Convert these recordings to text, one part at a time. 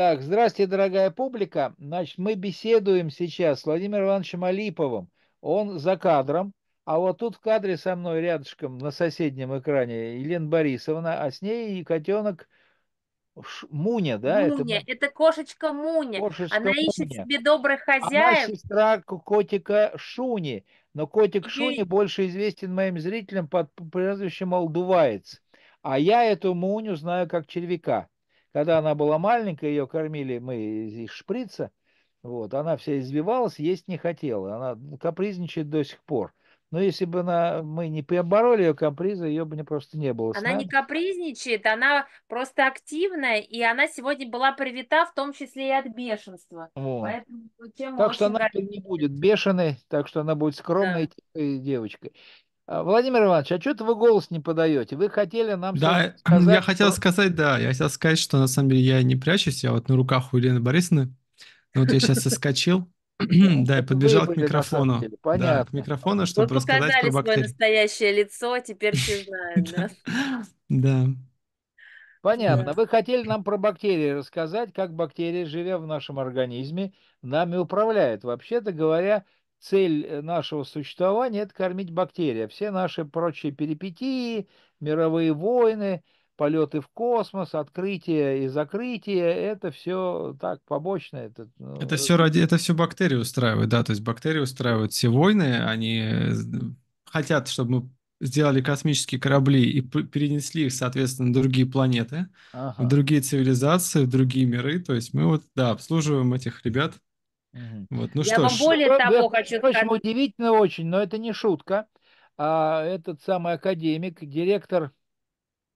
Так, здравствуйте, дорогая публика. Значит, мы беседуем сейчас с Владимиром Ивановичем Алиповым. Он за кадром. А вот тут в кадре со мной рядышком на соседнем экране Елена Борисовна, а с ней и котенок Муня, да? Муня, это, это кошечка Муня. Кошечка Она Муня. ищет себе добрых хозяев. Она сестра котика Шуни. Но котик Ей... Шуни больше известен моим зрителям под прозвищем Алдуваец. А я эту Муню знаю как червяка. Когда она была маленькая, ее кормили мы из шприца, вот, она вся извивалась, есть не хотела. Она капризничает до сих пор. Но если бы она, мы не побороли ее капризы, ее бы не просто не было. Она не капризничает, она просто активная, и она сегодня была привита, в том числе и от бешенства. Вот. Поэтому, ну, так что она не будет бешеной, так что она будет скромной да. девочкой. А, Владимир Иванович, а что-то вы голос не подаете? Вы хотели нам да, ну, сказать... Я хотел сказать, да, я хотел сказать, что на самом деле я не прячусь, я вот на руках у Елены Борисовны. ну Вот я сейчас соскочил, ну, да, и подбежал к микрофону. Понятно. к микрофону, чтобы рассказать про бактерии. показали свое настоящее лицо, а теперь все знают, да? Да. Понятно. Вы хотели нам про бактерии рассказать, как бактерии, живя в нашем организме, нами управляют. Вообще-то говоря, цель э, нашего существования – это кормить бактерии. Все наши прочие перипетии, мировые войны, полеты в космос, открытие и закрытие – это все так побочно. Это, ну, это все ради, это все бактерии устраивают, да, то есть бактерии устраивают все войны, они э, хотят, чтобы мы сделали космические корабли и перенесли их, соответственно, на другие планеты, ага. в другие цивилизации, в другие миры. То есть мы вот, да, обслуживаем этих ребят – вот, ну Я что вам ж. более того это, хочу сказать. Общем, удивительно очень, но это не шутка. А этот самый академик, директор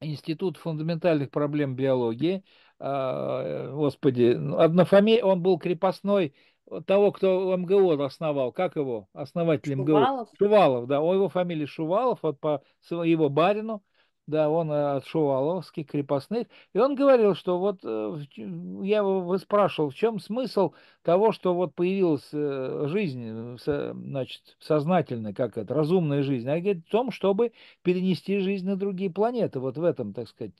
Института фундаментальных проблем биологии, а, господи, ну, однофамилия, он был крепостной того, кто МГО основал, как его, основатель Шувалов. Шувалов, да, он его фамилия Шувалов, вот по его барину, да, он э, от Шуваловских, крепостных, и он говорил, что вот э, я его спрашивал, в чем смысл того, что вот появилась э, жизнь, значит, сознательная, как это, разумная жизнь, а говорит, в том, чтобы перенести жизнь на другие планеты, вот в этом, так сказать,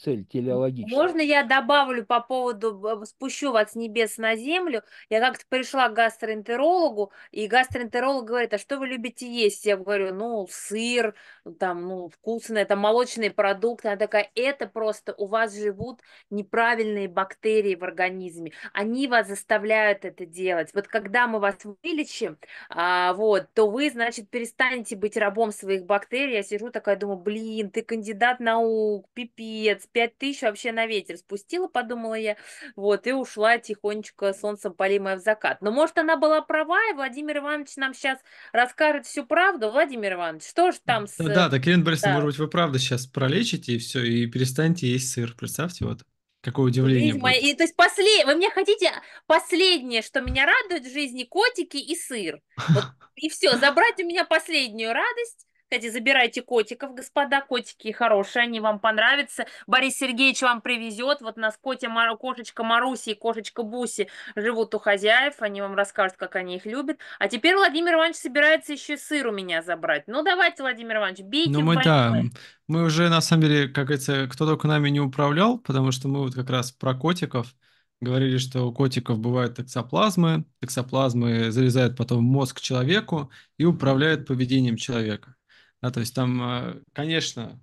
цель телеологическая. Можно я добавлю по поводу, спущу вас с небес на землю, я как-то пришла к гастроэнтерологу, и гастроэнтеролог говорит, а что вы любите есть? Я говорю, ну, сыр, там, ну, вкусное, там, молочное, молочный продукты, Она такая, это просто у вас живут неправильные бактерии в организме. Они вас заставляют это делать. Вот когда мы вас вылечим, а, вот, то вы, значит, перестанете быть рабом своих бактерий. Я сижу такая, думаю, блин, ты кандидат наук, пипец, пять тысяч вообще на ветер спустила, подумала я, вот, и ушла тихонечко солнцем полимая в закат. Но, может, она была права, и Владимир Иванович нам сейчас расскажет всю правду. Владимир Иванович, что же там с... Да, да, Кирилл Борисович, да. может быть, вы правда сейчас сейчас пролечите и все, и перестаньте есть сыр. Представьте, вот. Какое удивление. Моя... И, то есть после... вы мне хотите последнее, что меня радует в жизни, котики и сыр. Вот, и все, забрать у меня последнюю радость, кстати, забирайте котиков, господа. Котики хорошие, они вам понравятся. Борис Сергеевич вам привезет. Вот у нас котя, кошечка Маруси и кошечка Буси живут у хозяев. Они вам расскажут, как они их любят. А теперь Владимир Иванович собирается еще сыр у меня забрать. Ну, давайте, Владимир Иванович, бейте. Ну, мы, да, мы уже, на самом деле, как говорится, кто только нами не управлял, потому что мы вот как раз про котиков говорили, что у котиков бывают токсоплазмы, токсоплазмы залезают потом в мозг человеку и управляют поведением человека. Да, то есть там, э, конечно,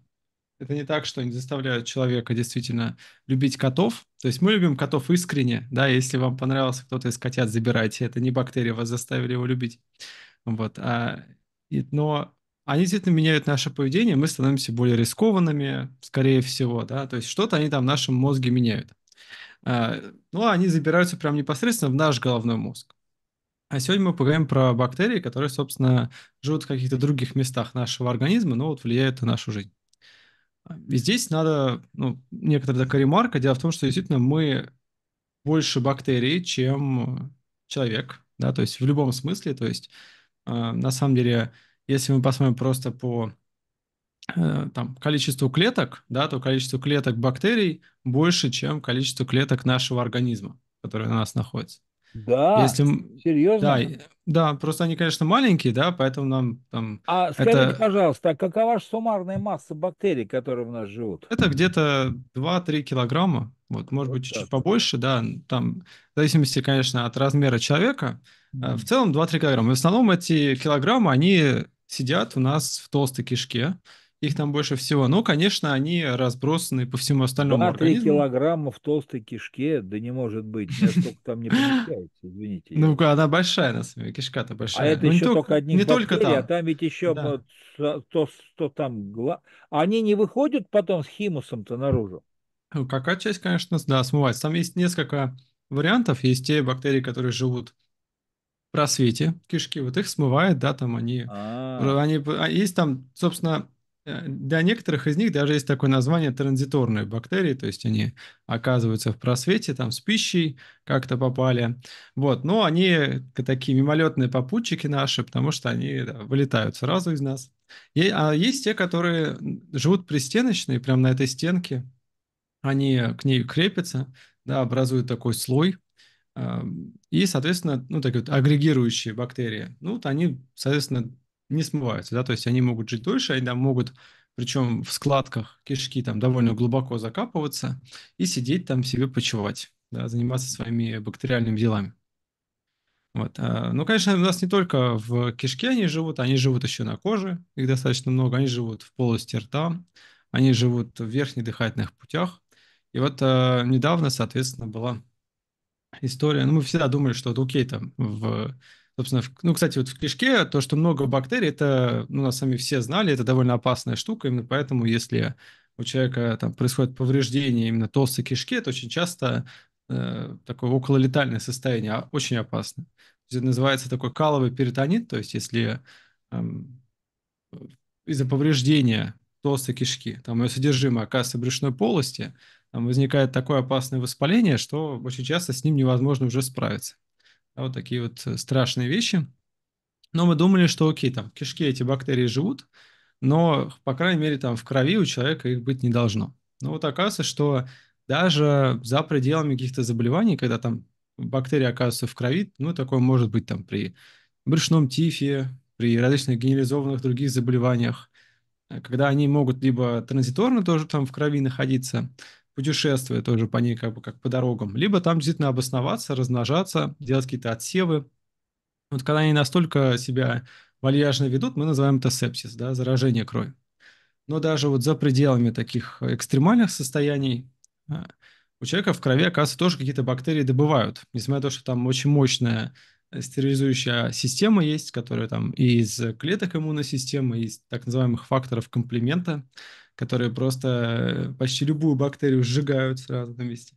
это не так, что они заставляют человека действительно любить котов. То есть мы любим котов искренне, да, если вам понравился кто-то из котят, забирайте. Это не бактерии вас заставили его любить. Вот, а, и, но они действительно меняют наше поведение, мы становимся более рискованными, скорее всего, да, то есть что-то они там в нашем мозге меняют. А, ну, а они забираются прям непосредственно в наш головной мозг. А сегодня мы поговорим про бактерии, которые, собственно, живут в каких-то других местах нашего организма, но вот влияют на нашу жизнь. И здесь надо, ну, некоторая такая ремарка. Дело в том, что действительно мы больше бактерий, чем человек, да, то есть в любом смысле, то есть э, на самом деле, если мы посмотрим просто по э, там количеству клеток, да, то количество клеток бактерий больше, чем количество клеток нашего организма, которые у нас находятся. Да, Если... серьезно? Да, да, просто они, конечно, маленькие, да, поэтому нам там... А скажите, это... пожалуйста, а какова же суммарная масса бактерий, которые у нас живут? Это где-то 2-3 килограмма, вот, может вот быть, чуть-чуть побольше, да, там, в зависимости, конечно, от размера человека, mm в целом 2-3 килограмма. В основном эти килограммы, они сидят у нас в толстой кишке, их там больше всего. Ну, конечно, они разбросаны по всему остальному 2-3 организму. килограмма в толстой кишке, да не может быть. Столько там не помещается, извините. Ну, она большая, на самом деле, кишка-то а большая. А это ну, еще только одни не только там. а там ведь еще то, что там... Они не выходят потом с химусом-то наружу? Ну, какая часть, конечно, да, смывается. Там есть несколько вариантов. Есть те бактерии, которые живут в просвете кишки, вот их смывает, да, там они... А. они а, есть там, собственно, Э, для некоторых из них даже есть такое название транзиторные бактерии, то есть они оказываются в просвете, там с пищей как-то попали. Вот, но они такие мимолетные попутчики наши, потому что они да, вылетают сразу из нас. а есть те, которые живут пристеночные, прямо на этой стенке, они к ней крепятся, да, образуют такой слой, и, соответственно, ну, такие вот агрегирующие бактерии. Ну, вот они, соответственно, не смываются, да, то есть они могут жить дольше, они там могут, причем в складках кишки там довольно глубоко закапываться и сидеть там себе почевать, да, заниматься своими бактериальными делами. Вот. А, ну, конечно, у нас не только в кишке они живут, они живут еще на коже, их достаточно много, они живут в полости рта, они живут в верхних дыхательных путях. И вот э, недавно, соответственно, была история, ну, мы всегда думали, что, окей, там, в собственно, в, ну, кстати, вот в кишке то, что много бактерий, это, ну, нас сами все знали, это довольно опасная штука, именно поэтому, если у человека там происходит повреждение именно толстой кишки, это очень часто э, такое окололетальное состояние, а очень опасно. Это называется такой каловый перитонит, то есть если э, из-за повреждения толстой кишки, там ее содержимое оказывается в брюшной полости, там возникает такое опасное воспаление, что очень часто с ним невозможно уже справиться вот такие вот э, страшные вещи. Но мы думали, что окей, там в кишке эти бактерии живут, но, по крайней мере, там в крови у человека их быть не должно. Но вот оказывается, что даже за пределами каких-то заболеваний, когда там бактерии оказываются в крови, ну, такое может быть там при брюшном тифе, при различных генерализованных других заболеваниях, э, когда они могут либо транзиторно тоже там в крови находиться, путешествуя тоже по ней как бы как по дорогам, либо там действительно обосноваться, размножаться, делать какие-то отсевы. Вот когда они настолько себя вальяжно ведут, мы называем это сепсис, да, заражение крови. Но даже вот за пределами таких экстремальных состояний э, у человека в крови, оказывается, тоже какие-то бактерии добывают. Несмотря на то, что там очень мощная э, стерилизующая система есть, которая там и из клеток иммунной системы, и из так называемых факторов комплимента которые просто почти любую бактерию сжигают сразу на месте,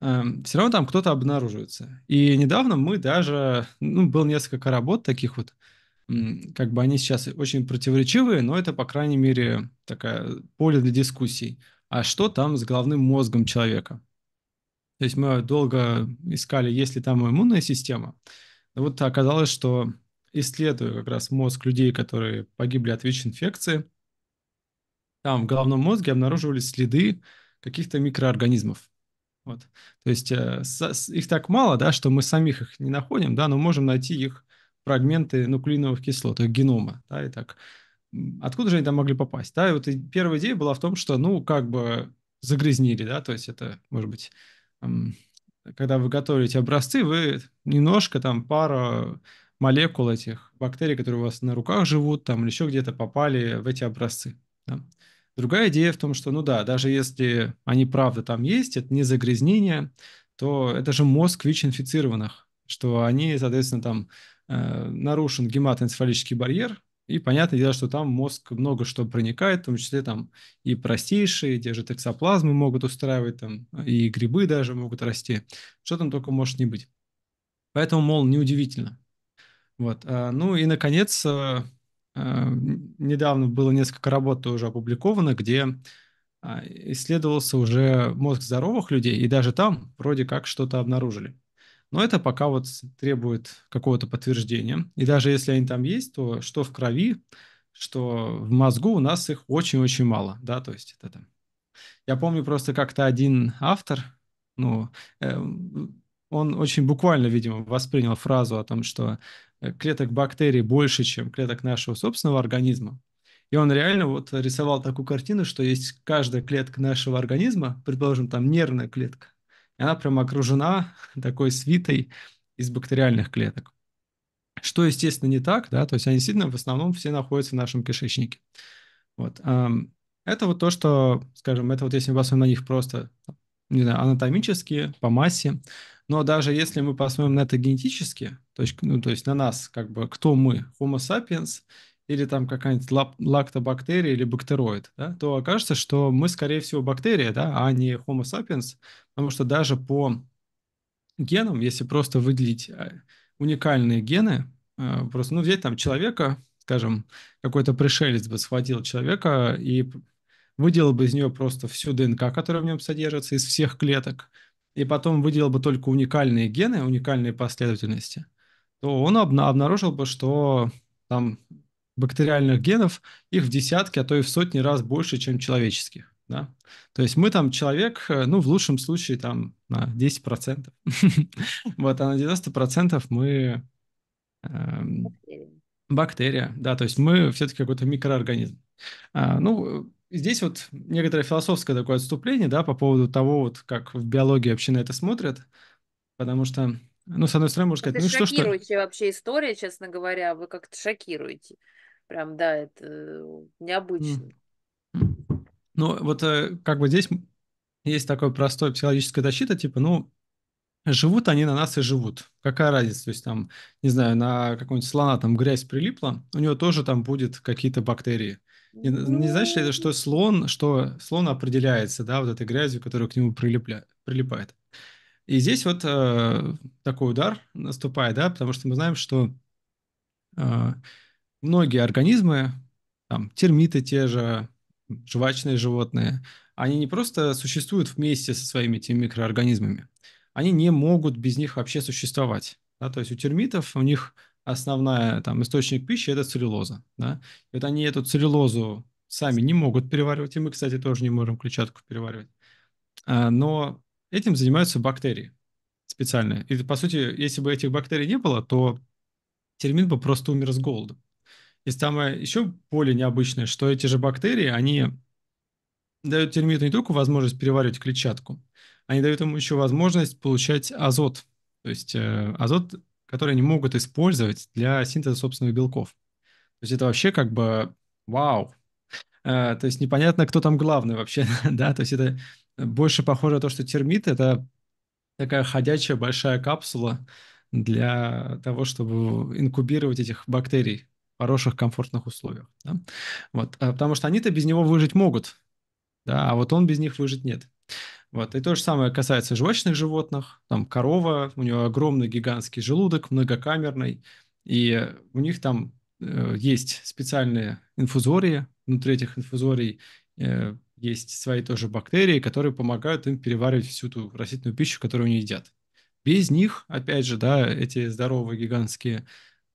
эм, все равно там кто-то обнаруживается. И недавно мы даже, ну, было несколько работ таких вот, как бы они сейчас очень противоречивые, но это, по крайней мере, такая поле для дискуссий. А что там с головным мозгом человека? То есть мы долго искали, есть ли там иммунная система. Но вот оказалось, что исследуя как раз мозг людей, которые погибли от ВИЧ-инфекции, там в головном мозге обнаруживались следы каких-то микроорганизмов. Вот. То есть э, с, их так мало, да, что мы самих их не находим, да, но можем найти их фрагменты нуклеиновых кислот, их генома, да, и так. Откуда же они там могли попасть, да? И вот и первая идея была в том, что, ну, как бы загрязнили, да, то есть это, может быть, эм, когда вы готовите образцы, вы немножко там пара молекул этих бактерий, которые у вас на руках живут, там или еще где-то попали в эти образцы. Да. Другая идея в том, что, ну да, даже если они правда там есть, это не загрязнение, то это же мозг ВИЧ-инфицированных, что они, соответственно, там э, нарушен гематоэнцефалический барьер, и понятное дело, что там мозг много что проникает, в том числе там и простейшие, те же токсоплазмы могут устраивать, там, и грибы даже могут расти. Что там только может не быть. Поэтому, мол, неудивительно. Вот. А, ну и, наконец, э, Э, недавно было несколько работ уже опубликовано, где а, исследовался уже мозг здоровых людей, и даже там вроде как что-то обнаружили. Но это пока вот требует какого-то подтверждения. И даже если они там есть, то что в крови, что в мозгу у нас их очень-очень мало, да, то есть это там. Я помню просто как-то один автор, ну, э, он очень буквально, видимо, воспринял фразу о том, что э, клеток бактерий больше, чем клеток нашего собственного организма. И он реально вот рисовал такую картину, что есть каждая клетка нашего организма, предположим, там нервная клетка, и она прям окружена такой свитой из бактериальных клеток. Что, естественно, не так, да, то есть они действительно в основном все находятся в нашем кишечнике. Вот. Это вот то, что, скажем, это вот если мы посмотрим на них просто, не знаю, анатомически, по массе, но даже если мы посмотрим на это генетически, то есть, ну, то есть на нас, как бы, кто мы, Homo sapiens, или там какая-нибудь лактобактерия или бактероид, да, то окажется, что мы, скорее всего, бактерия, да, а не Homo sapiens, потому что даже по генам, если просто выделить э, уникальные гены, э, просто, ну, взять там человека, скажем, какой-то пришелец бы схватил человека и выделил бы из нее просто всю ДНК, которая в нем содержится, из всех клеток, и потом выделил бы только уникальные гены, уникальные последовательности, то он обнаружил бы, что там бактериальных генов, их в десятки, а то и в сотни раз больше, чем человеческих. Да? То есть мы там человек, э, ну, в лучшем случае, там на 10%. Вот, а на 90% мы эм, бактерия, да, то есть мы все-таки какой-то микроорганизм. А, ну, здесь вот некоторое философское такое отступление, да, по поводу того, вот как в биологии вообще на это смотрят, потому что, ну, с одной стороны, можно сказать, это ну что, что... шокирующая вообще история, честно говоря, вы как-то шокируете. Прям, да, это необычно. Ну, вот э, как бы здесь есть такой простой психологическая защита, типа, ну, живут они на нас и живут. Какая разница? То есть там, не знаю, на какого-нибудь слона там грязь прилипла, у него тоже там будет какие-то бактерии. Не, не значит ли это, что слон, что слон определяется, да, вот этой грязью, которая к нему прилипля, прилипает. И здесь вот э, такой удар наступает, да, потому что мы знаем, что э, многие организмы, там, термиты те же, жвачные животные, они не просто существуют вместе со своими этими микроорганизмами, они не могут без них вообще существовать. Да? То есть у термитов у них основная там источник пищи – это целлюлоза. Да? И вот они эту целлюлозу сами не могут переваривать, и мы, кстати, тоже не можем клетчатку переваривать. А, но этим занимаются бактерии специальные. И, по сути, если бы этих бактерий не было, то термин бы просто умер с голоду. И самое еще более необычное, что эти же бактерии, они дают термиту не только возможность переваривать клетчатку, они дают ему еще возможность получать азот. То есть э, азот которые они могут использовать для синтеза собственных белков. То есть это вообще как бы вау. Э, то есть непонятно, кто там главный вообще, да, то есть это больше похоже на то, что термит — это такая ходячая большая капсула для того, чтобы инкубировать этих бактерий в хороших комфортных условиях. Да? Вот. А потому что они-то без него выжить могут, да, а вот он без них выжить нет. Вот. И то же самое касается жвачных животных. Там корова, у нее огромный гигантский желудок, многокамерный, и у них там э, есть специальные инфузории. Внутри этих инфузорий э, есть свои тоже бактерии, которые помогают им переваривать всю ту растительную пищу, которую они едят. Без них, опять же, да, эти здоровые гигантские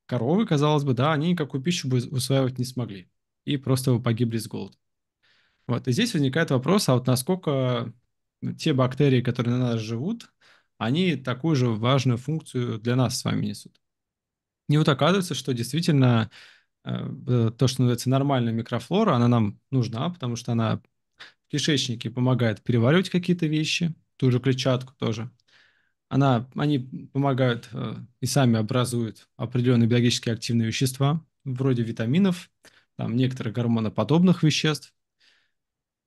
коровы, казалось бы, да, они никакую пищу бы усваивать не смогли и просто бы погибли с голода. Вот, и здесь возникает вопрос, а вот насколько те бактерии, которые на нас живут, они такую же важную функцию для нас с вами несут. И вот оказывается, что действительно э, э, то, что называется нормальная микрофлора, она нам нужна, потому что она в кишечнике помогает переваривать какие-то вещи, ту же клетчатку тоже. Она, они помогают э, и сами образуют определенные биологически активные вещества, вроде витаминов, там, некоторых гормоноподобных веществ.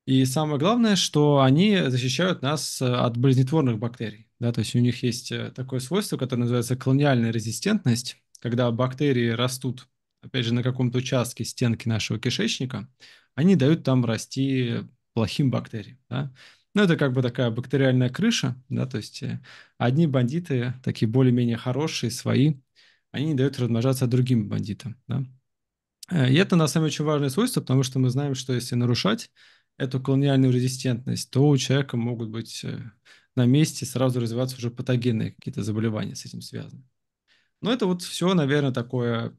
И самое главное, что они защищают нас э, от болезнетворных бактерий. Да, то есть у них есть э, такое свойство, которое называется колониальная резистентность, когда бактерии растут, опять же, на каком-то участке стенки нашего кишечника, они дают там расти плохим бактериям. Да? Ну, это как бы такая бактериальная крыша, да, то есть э, одни бандиты, такие более-менее хорошие, свои, они не дают размножаться другим бандитам, да. И это, на самом деле, очень важное свойство, потому что мы знаем, что если нарушать эту колониальную резистентность, то у человека могут быть э, на месте сразу развиваться уже патогенные какие-то заболевания с этим связаны. Но ну, это вот все, наверное, такое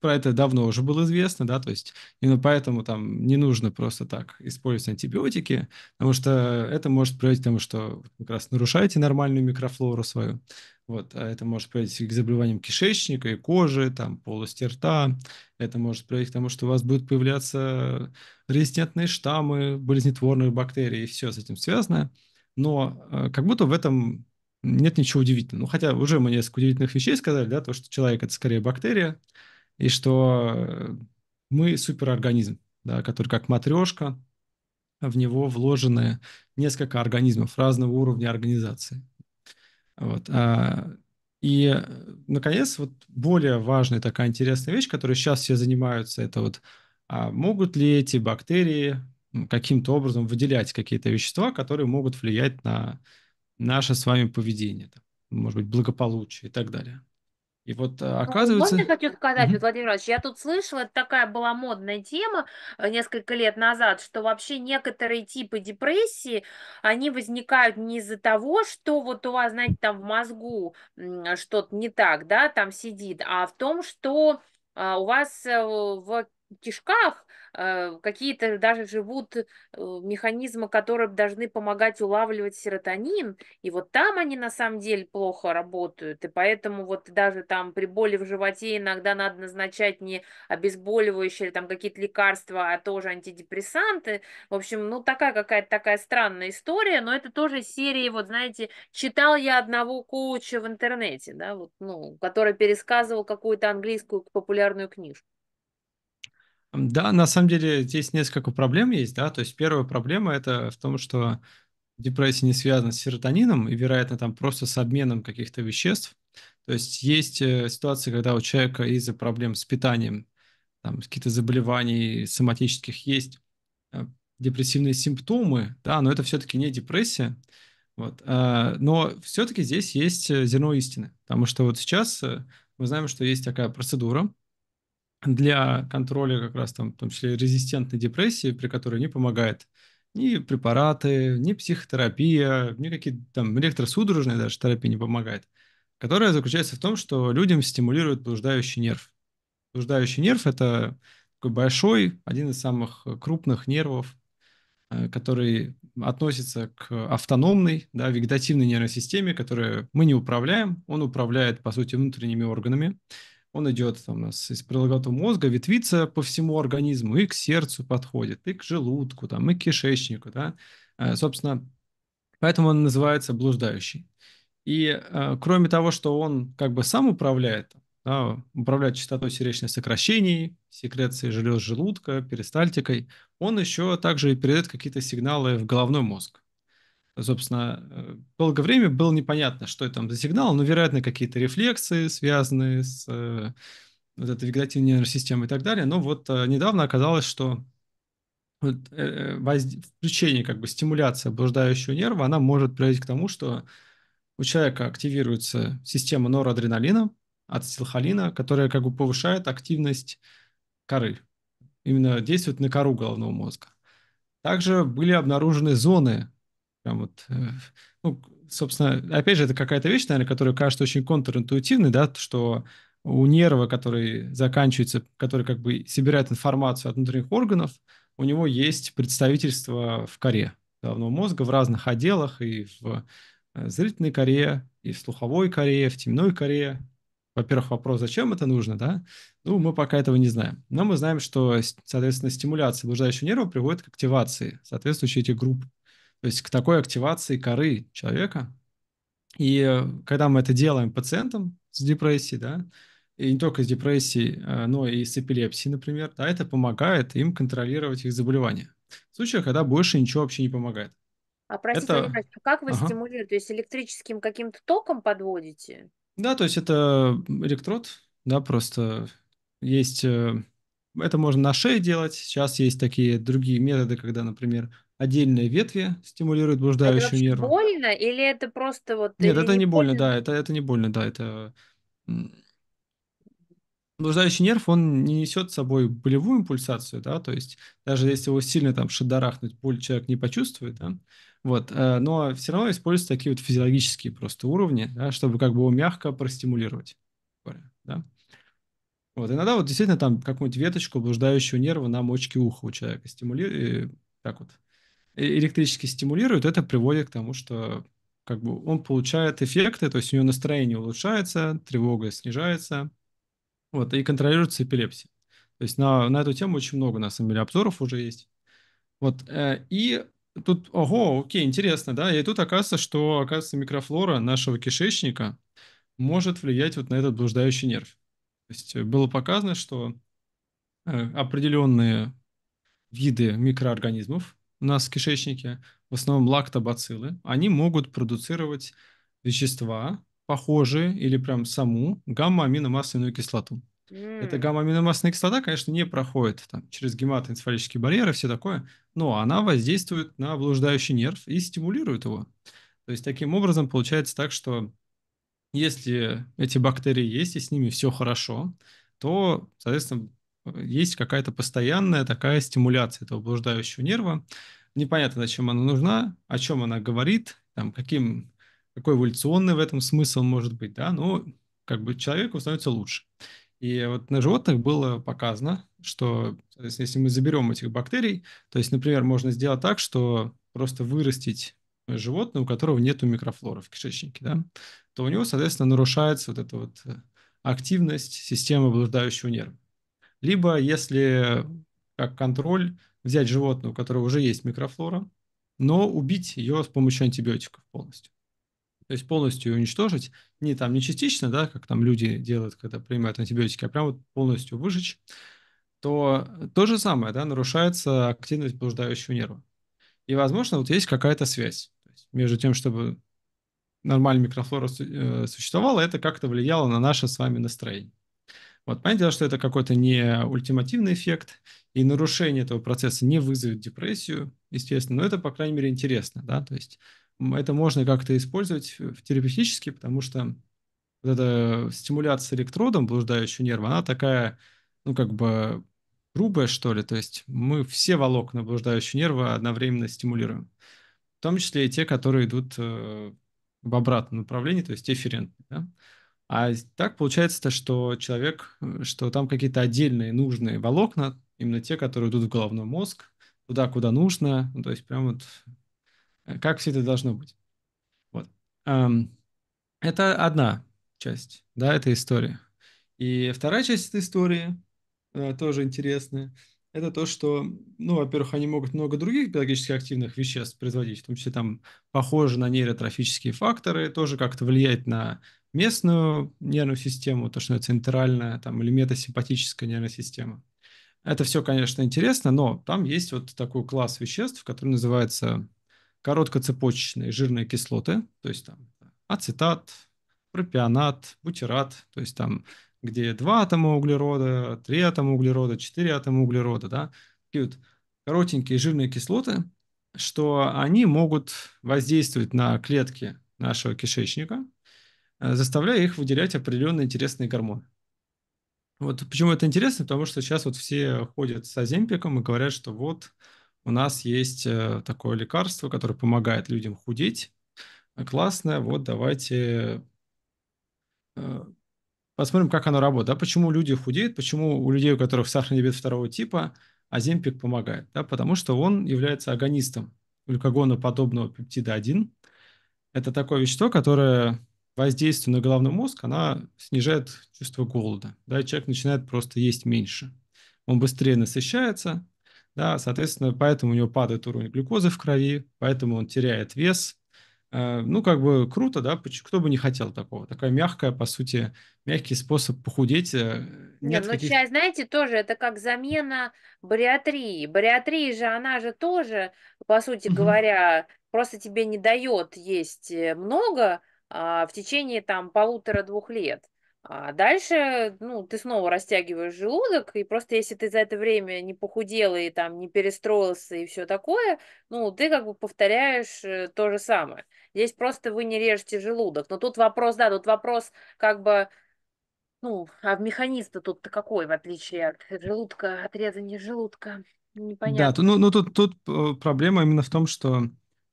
про это давно уже было известно, да, то есть именно поэтому там не нужно просто так использовать антибиотики, потому что это может привести к тому, что вы как раз нарушаете нормальную микрофлору свою, вот, а это может привести к заболеваниям кишечника и кожи, там, полости рта, это может привести к тому, что у вас будут появляться резистентные штаммы, болезнетворные бактерии, и все с этим связано, но э, как будто в этом нет ничего удивительного. Ну, хотя уже мы несколько удивительных вещей сказали, да, то, что человек – это скорее бактерия, и что э, мы суперорганизм, да, который как матрешка, в него вложены несколько организмов разного уровня организации. Вот. А, и, э, наконец, вот более важная такая интересная вещь, которой сейчас все занимаются, это вот а могут ли эти бактерии каким-то образом выделять какие-то вещества, которые могут влиять на наше с вами поведение, может быть, благополучие и так далее. И вот э, а оказывается... Можно я хочу сказать, угу. Владимир Иванович, я тут слышала, это такая была модная тема э, несколько лет назад, что вообще некоторые типы депрессии, они возникают не из-за того, что вот у вас, знаете, там в мозгу что-то не так, да, там сидит, а в том, что а, у вас э, в кишках Э, какие-то даже живут э, механизмы, которые должны помогать улавливать серотонин, и вот там они на самом деле плохо работают, и поэтому вот даже там при боли в животе иногда надо назначать не обезболивающие там какие-то лекарства, а тоже антидепрессанты. В общем, ну такая какая-то такая странная история, но это тоже серии, вот знаете, читал я одного коуча в интернете, да, вот, ну, который пересказывал какую-то английскую популярную книжку. Да, на самом деле здесь несколько проблем есть, да, то есть первая проблема это в том, что депрессия не связана с серотонином и, вероятно, там просто с обменом каких-то веществ. То есть есть э, ситуации, когда у человека из-за проблем с питанием, там какие-то заболеваний соматических есть э, депрессивные симптомы, да, но это все-таки не депрессия. Вот. Э, но все-таки здесь есть зерно истины, потому что вот сейчас мы знаем, что есть такая процедура, для контроля как раз там, в том числе резистентной депрессии, при которой не помогает ни препараты, ни психотерапия, ни какие-то там электросудорожные даже терапии не помогает, которая заключается в том, что людям стимулирует блуждающий нерв. Блуждающий нерв – это такой большой, один из самых крупных нервов, э, который относится к автономной, да, вегетативной нервной системе, которую мы не управляем. Он управляет, по сути, внутренними органами он идет там, у нас из прилагательного мозга, ветвится по всему организму, и к сердцу подходит, и к желудку, там, и к кишечнику. Да? Э, собственно, поэтому он называется блуждающий. И э, кроме того, что он как бы сам управляет, да, управляет частотой сердечных сокращений, секрецией желез желудка, перистальтикой, он еще также и передает какие-то сигналы в головной мозг собственно, э, долгое время было непонятно, что это там за сигнал, но, вероятно, какие-то рефлексы, связанные с э, вот этой вегетативной нервной системой и так далее. Но вот э, недавно оказалось, что вот, э, э воз... включение, как бы стимуляция блуждающего нерва, она может приводить к тому, что у человека активируется система норадреналина, ацетилхолина, которая как бы повышает активность коры, именно действует на кору головного мозга. Также были обнаружены зоны Прям вот, э, ну, собственно, опять же, это какая-то вещь, наверное, которая кажется очень контринтуитивной, да, что у нерва, который заканчивается, который как бы собирает информацию от внутренних органов, у него есть представительство в коре головного мозга в разных отделах и в э, зрительной коре, и в слуховой коре, в темной коре. Во-первых, вопрос, зачем это нужно, да? Ну, мы пока этого не знаем. Но мы знаем, что, соответственно, стимуляция блуждающего нерва приводит к активации соответствующей этих групп то есть к такой активации коры человека. И когда мы это делаем пациентам с депрессией, да, и не только с депрессией, э, но и с эпилепсией, например, да, это помогает им контролировать их заболевания. В случае, когда больше ничего вообще не помогает. А простите, это... Врач, а как вы ага. стимулируете? То есть электрическим каким-то током подводите? Да, то есть это электрод, да, просто есть... Э, это можно на шее делать. Сейчас есть такие другие методы, когда, например, отдельные ветви стимулируют блуждающую это больно или это просто вот... Нет, это не, не больно, больно, да, это, это не больно, да, это... Блуждающий нерв, он не несет с собой болевую импульсацию, да, то есть даже если его сильно там шадарахнуть, боль человек не почувствует, да, вот, э, но все равно используются такие вот физиологические просто уровни, да, чтобы как бы его мягко простимулировать, да. Вот, иногда вот действительно там какую-нибудь веточку блуждающего нерва на мочке уха у человека стимулирует, э, так вот Э, электрически стимулирует, это приводит к тому, что как бы он получает эффекты, то есть у него настроение улучшается, тревога снижается, вот, и контролируется эпилепсия. То есть на, на эту тему очень много, на самом деле, обзоров уже есть. Вот, э, и тут, ого, окей, интересно, да, и тут оказывается, что, оказывается, микрофлора нашего кишечника может влиять вот на этот блуждающий нерв. То есть э, было показано, что э, определенные виды микроорганизмов, у нас в кишечнике, в основном лактобациллы, они могут продуцировать вещества, похожие или прям саму гамма-аминомасляную кислоту. Эта гамма-аминомасляная кислота, конечно, не проходит там, через гематоэнцефалические барьеры, все такое, но она воздействует на блуждающий нерв и стимулирует его. То есть таким образом получается так, что если эти бактерии есть и с ними все хорошо, то, соответственно, есть какая-то постоянная такая стимуляция этого блуждающего нерва. Непонятно, зачем она нужна, о чем она говорит, там, каким, какой эволюционный в этом смысл может быть, да, но как бы человеку становится лучше. И вот на животных было показано, что если мы заберем этих бактерий, то есть, например, можно сделать так, что просто вырастить животное, у которого нет микрофлоры в кишечнике, да, то у него, соответственно, нарушается вот эта вот активность системы блуждающего нерва. Либо если как контроль взять животное, у которого уже есть микрофлора, но убить ее с помощью антибиотиков полностью. То есть полностью уничтожить, не там не частично, да, как там люди делают, когда принимают антибиотики, а прям вот полностью выжечь, то то же самое, да, нарушается активность блуждающего нерва. И, возможно, вот есть какая-то связь между тем, чтобы нормальная микрофлора э, существовала, это как-то влияло на наше с вами настроение. Вот, понятное дело, что это какой-то не ультимативный эффект, и нарушение этого процесса не вызовет депрессию, естественно, но это, по крайней мере, интересно, да, то есть это можно как-то использовать терапевтически, потому что вот эта стимуляция электродом блуждающего нерва, она такая, ну, как бы грубая, что ли, то есть мы все волокна блуждающего нерва одновременно стимулируем, в том числе и те, которые идут э, в обратном направлении, то есть эферентные, да? А так получается-то, что человек, э, что там какие-то отдельные нужные волокна, именно те, которые идут в головной мозг, туда, куда нужно, ну, то есть прям вот э, как все это должно быть. Вот. Это одна часть, да, этой история. И вторая часть этой истории э, тоже интересная. Это то, что, ну, во-первых, они могут много других биологически активных веществ производить, в том числе там похожи на нейротрофические факторы, тоже как-то влиять на местную нервную систему, то, что центральная там, или метасимпатическая нервная система. Это все, конечно, интересно, но там есть вот такой класс веществ, который называется короткоцепочечные жирные кислоты, то есть там ацетат, пропионат, бутират, то есть там где два атома углерода, три атома углерода, четыре атома углерода, да, И вот коротенькие жирные кислоты, что они могут воздействовать на клетки нашего кишечника, Э, заставляя их выделять определенные интересные гормоны. Вот почему это интересно, потому что сейчас вот все ходят с аземпиком и говорят, что вот у нас есть э, такое лекарство, которое помогает людям худеть, классное, вот давайте э, посмотрим, как оно работает, да, почему люди худеют, почему у людей, у которых сахарный диабет второго типа, аземпик помогает, да, потому что он является агонистом глюкогоноподобного пептида 1. Это такое вещество, которое воздействие на головной мозг, она снижает чувство голода. Да, и человек начинает просто есть меньше. Он быстрее насыщается, да, соответственно, поэтому у него падает уровень глюкозы в крови, поэтому он теряет вес. Э, ну, как бы круто, да, кто бы не хотел такого. Такая мягкая, по сути, мягкий способ похудеть. Э, нет, Нет ну, каких... знаете, тоже это как замена бариатрии. Бариатрия же, она же тоже, по сути говоря, просто тебе не дает есть э, много, а, в течение там полутора-двух лет. А дальше, ну, ты снова растягиваешь желудок, и просто если ты за это время не похудела и там не перестроился и все такое, ну, ты как бы повторяешь э, то же самое. Здесь просто вы не режете желудок. Но тут вопрос, да, тут вопрос как бы, ну, а механизм-то тут-то какой, в отличие от желудка, отрезания желудка? Непонятно. Да, ну, ну тут, тут э, проблема именно в том, что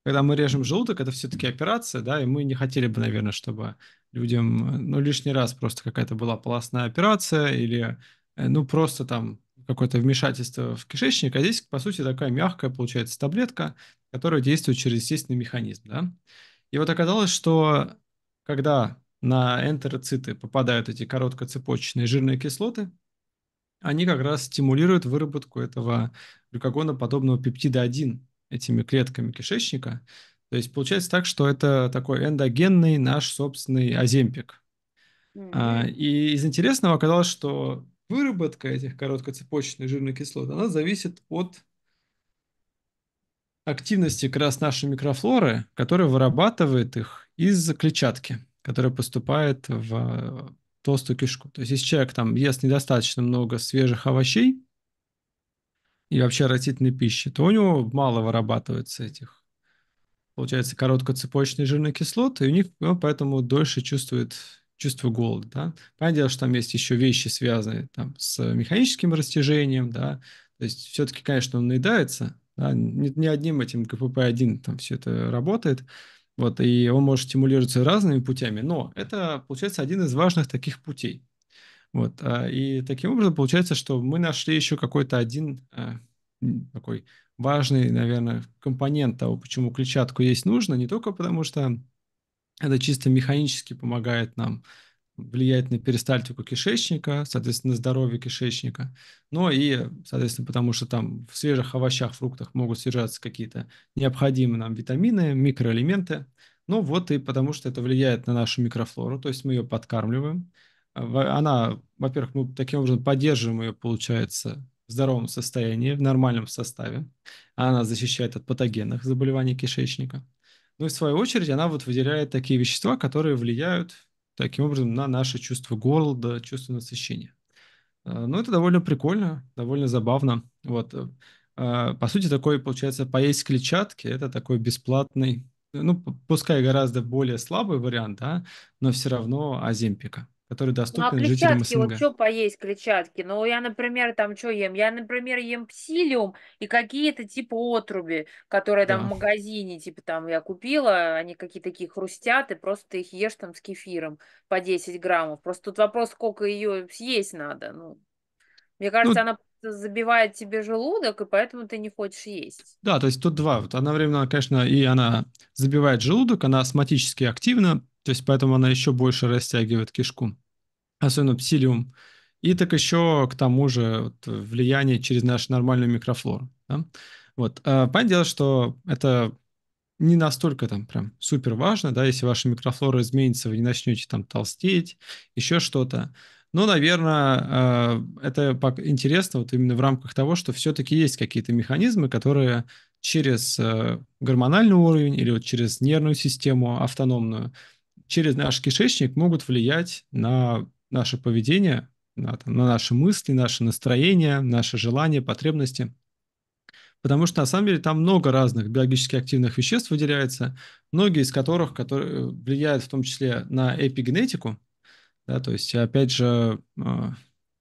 когда мы режем желудок, это все-таки операция, да, и мы не хотели бы, наверное, чтобы людям, ну, лишний раз просто какая-то была полостная операция или, э, ну, просто там какое-то вмешательство в кишечник, а здесь, по сути, такая мягкая, получается, таблетка, которая действует через естественный механизм, да. И вот оказалось, что когда на энтероциты попадают эти короткоцепочечные жирные кислоты, они как раз стимулируют выработку этого глюкогоноподобного пептида-1, этими клетками кишечника. То есть получается так, что это такой эндогенный наш собственный аземпик. Mm-hmm. А, и из интересного оказалось, что выработка этих короткоцепочечных жирных кислот, она зависит от активности как раз нашей микрофлоры, которая вырабатывает их из клетчатки, которая поступает в толстую кишку. То есть, если человек там ест недостаточно много свежих овощей, и вообще растительной пищи, то у него мало вырабатывается этих, получается, короткоцепочные жирные кислоты, и у них он поэтому дольше чувствует чувство голода, да. Понятное дело, что там есть еще вещи, связанные там с механическим растяжением, да, то есть все-таки, конечно, он наедается, да? не, не одним этим КПП-1 там все это работает, вот, и он может стимулироваться разными путями, но это, получается, один из важных таких путей. Вот. А, и таким образом получается, что мы нашли еще какой-то один а, такой важный, наверное, компонент того, почему клетчатку есть нужно, не только потому, что это чисто механически помогает нам влиять на перистальтику кишечника, соответственно, на здоровье кишечника, но и, соответственно, потому что там в свежих овощах, фруктах могут содержаться какие-то необходимые нам витамины, микроэлементы, ну вот и потому что это влияет на нашу микрофлору, то есть мы ее подкармливаем, она, во-первых, мы таким образом поддерживаем ее, получается, в здоровом состоянии, в нормальном составе. Она защищает от патогенных заболеваний кишечника. Ну и в свою очередь она вот выделяет такие вещества, которые влияют таким образом на наше чувство голода, чувство насыщения. Э, ну, это довольно прикольно, довольно забавно. Вот. Э, э, по сути, такой, получается, поесть клетчатки – это такой бесплатный, ну, пускай гораздо более слабый вариант, да, но все равно азимпика который Ну, а доступен жителям клетчатки, вот что поесть клетчатки? Ну, я, например, там что ем? Я, например, ем псилиум и какие-то типа отруби, которые там в магазине, типа там я купила, они какие-то такие хрустят, и просто ты их ешь там с кефиром по 10 граммов. Просто тут вопрос, сколько ее съесть надо. Ну, мне ну кажется, Ну, она забивает тебе желудок, и поэтому ты не хочешь есть. да, то есть тут два. Вот одновременно, конечно, и она забивает желудок, она астматически активна, то есть поэтому она еще больше растягивает кишку, особенно псилиум. И так еще к тому же вот, влияние через нашу нормальную микрофлору. Да? Вот. А, понятное дело, что это не настолько там прям супер важно, да, если ваша микрофлора изменится, вы не начнете там толстеть, еще что-то. Но, наверное, а, это интересно вот именно в рамках того, что все-таки есть какие-то механизмы, которые через э, гормональный уровень или вот через нервную систему автономную – через наш кишечник могут влиять на наше поведение, на, там, на наши мысли, наше настроение, наши желания, потребности. Потому что на самом деле там много разных биологически активных веществ выделяется, многие из которых которые э, влияют в том числе на эпигенетику. Да, то есть, опять же, э,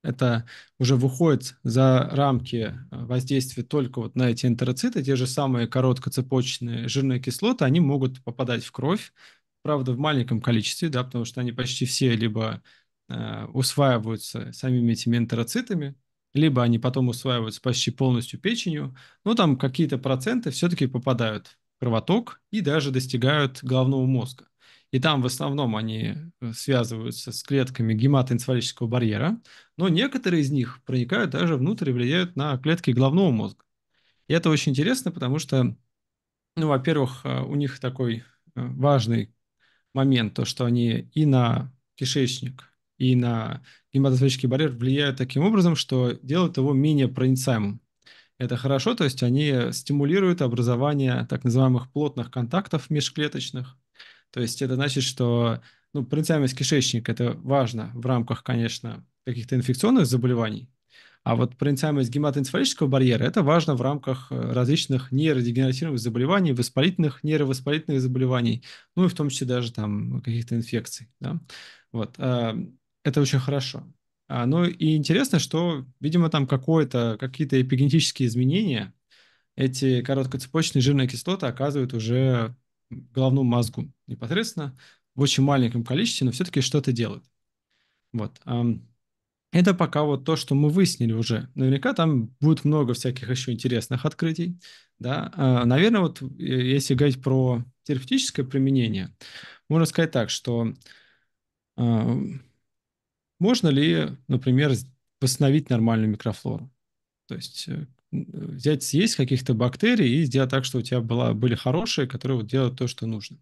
это уже выходит за рамки э, воздействия только вот на эти энтероциты, те же самые короткоцепочные жирные кислоты, они могут попадать в кровь, правда, в маленьком количестве, да, потому что они почти все либо э, усваиваются самими этими энтероцитами, либо они потом усваиваются почти полностью печенью, но ну, там какие-то проценты все-таки попадают в кровоток и даже достигают головного мозга. И там в основном они э, связываются с клетками гематоэнцефалического барьера, но некоторые из них проникают даже внутрь и влияют на клетки головного мозга. И это очень интересно, потому что, ну, во-первых, э, у них такой э, важный момент, то, что они и на кишечник, и на гематоцветческий барьер влияют таким образом, что делают его менее проницаемым. Это хорошо, то есть они стимулируют образование так называемых плотных контактов межклеточных. То есть это значит, что ну, проницаемость кишечника – это важно в рамках, конечно, каких-то инфекционных заболеваний, а вот проницаемость гематоэнцефалического барьера – это важно в рамках э, различных нейродегенеративных заболеваний, воспалительных, нейровоспалительных заболеваний, ну и в том числе даже там каких-то инфекций. Да? Вот. А, это очень хорошо. А, ну и интересно, что, видимо, там какое-то, какие-то эпигенетические изменения эти короткоцепочные жирные кислоты оказывают уже головному мозгу непосредственно в очень маленьком количестве, но все-таки что-то делают. Вот. Это пока вот то, что мы выяснили уже. Наверняка там будет много всяких еще интересных открытий. Да? А, Наверное, вот э, если говорить про терапевтическое применение, можно сказать так, что можно ли, например, восстановить нормальную микрофлору? То есть э, взять съесть каких-то бактерий и сделать так, что у тебя была, были хорошие, которые вот делают то, что нужно.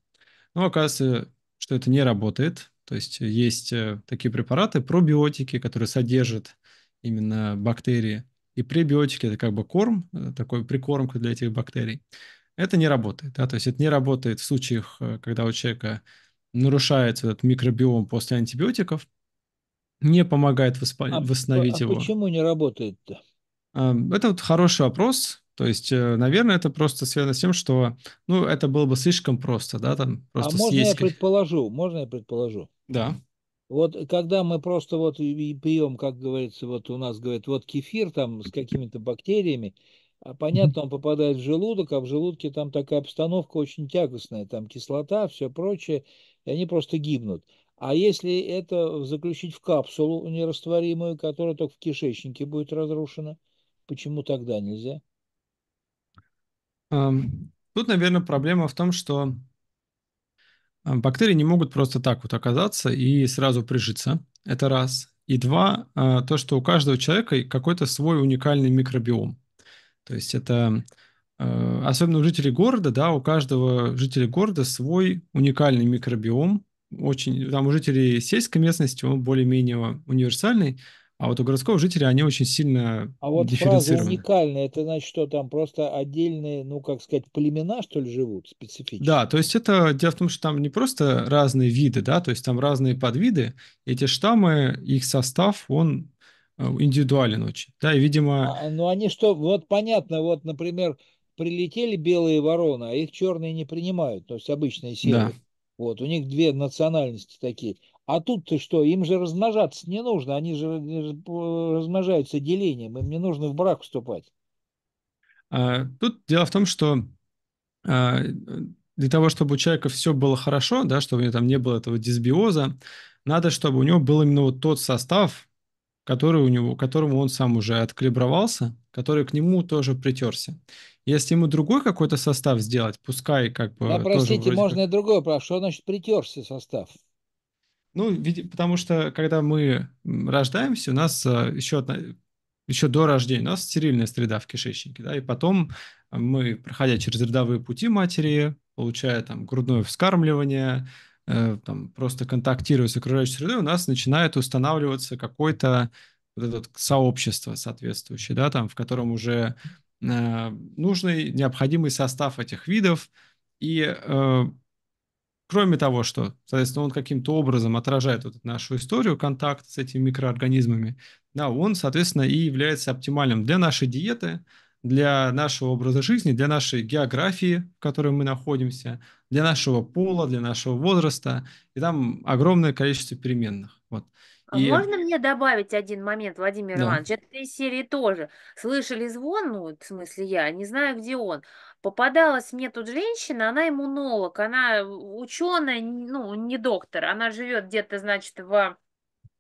Но оказывается, что это не работает, то есть э, есть э, такие препараты, пробиотики, которые содержат именно бактерии, и пребиотики – это как бы корм, э, такой прикормка для этих бактерий. Это не работает, да, то есть это не работает в случаях, когда у человека нарушается этот микробиом после антибиотиков, не помогает воспо- а, восстановить а его. почему не работает-то? Это вот хороший вопрос. То есть, э, наверное, это просто связано с тем, что, ну, это было бы слишком просто, да, там а просто а можно я предположу, можно я предположу? Да. Вот э, когда мы просто вот пьем, как говорится, вот у нас говорят, вот кефир там с какими-то бактериями, а понятно, он попадает в желудок, а в желудке там такая обстановка очень тягостная, там кислота, все прочее, и они просто гибнут. А если это заключить в капсулу нерастворимую, которая только в кишечнике будет разрушена, почему тогда нельзя? Эм, тут, наверное, проблема в том, что эм, бактерии не могут просто так вот оказаться и сразу прижиться. Это раз. И два, э, то, что у каждого человека какой-то свой уникальный микробиом. То есть это э, особенно у жителей города, да, у каждого жителя города свой уникальный микробиом. Очень, там у жителей сельской местности он более-менее универсальный, а вот у городского жителя они очень сильно А вот фраза уникальная, это значит, что там просто отдельные, ну, как сказать, племена, что ли, живут специфически? Да, то есть это, дело в том, что там не просто разные виды, да, то есть там разные подвиды, эти штаммы, их состав, он э, индивидуален очень, да, и, видимо... А, а, ну, они что, вот понятно, вот, например, прилетели белые вороны, а их черные не принимают, то есть обычные серые. Да. Вот, у них две национальности такие. А тут ты что? Им же размножаться не нужно. Они же э, размножаются делением. Им не нужно в брак вступать. А, тут дело в том, что а, для того, чтобы у человека все было хорошо, да, чтобы у него там не было этого дисбиоза, надо, чтобы у него был именно вот тот состав, который у него, которому он сам уже откалибровался, который к нему тоже притерся. Если ему другой какой-то состав сделать, пускай как бы... Да, простите, можно как... и другой, про что значит притерся состав? Ну, ведь, потому что, когда мы рождаемся, у нас а, еще, одна, еще до рождения у нас стерильная среда в кишечнике, да, и потом а, мы, проходя через родовые пути матери, получая там грудное вскармливание, э, там, просто контактируя с окружающей средой, у нас начинает устанавливаться какое-то вот это сообщество соответствующее, да, там, в котором уже э, нужный, необходимый состав этих видов, и э, Кроме того, что, соответственно, он каким-то образом отражает вот нашу историю, контакт с этими микроорганизмами, да, он, соответственно, и является оптимальным для нашей диеты, для нашего образа жизни, для нашей географии, в которой мы находимся, для нашего пола, для нашего возраста. И там огромное количество переменных. Вот. А и... Можно мне добавить один момент, Владимир да. Иванович? Это из серии тоже. Слышали звон, ну, в смысле я, не знаю, где он. Попадалась мне тут женщина, она иммунолог, она э, ученая, ну, не доктор, она живет где-то, значит, в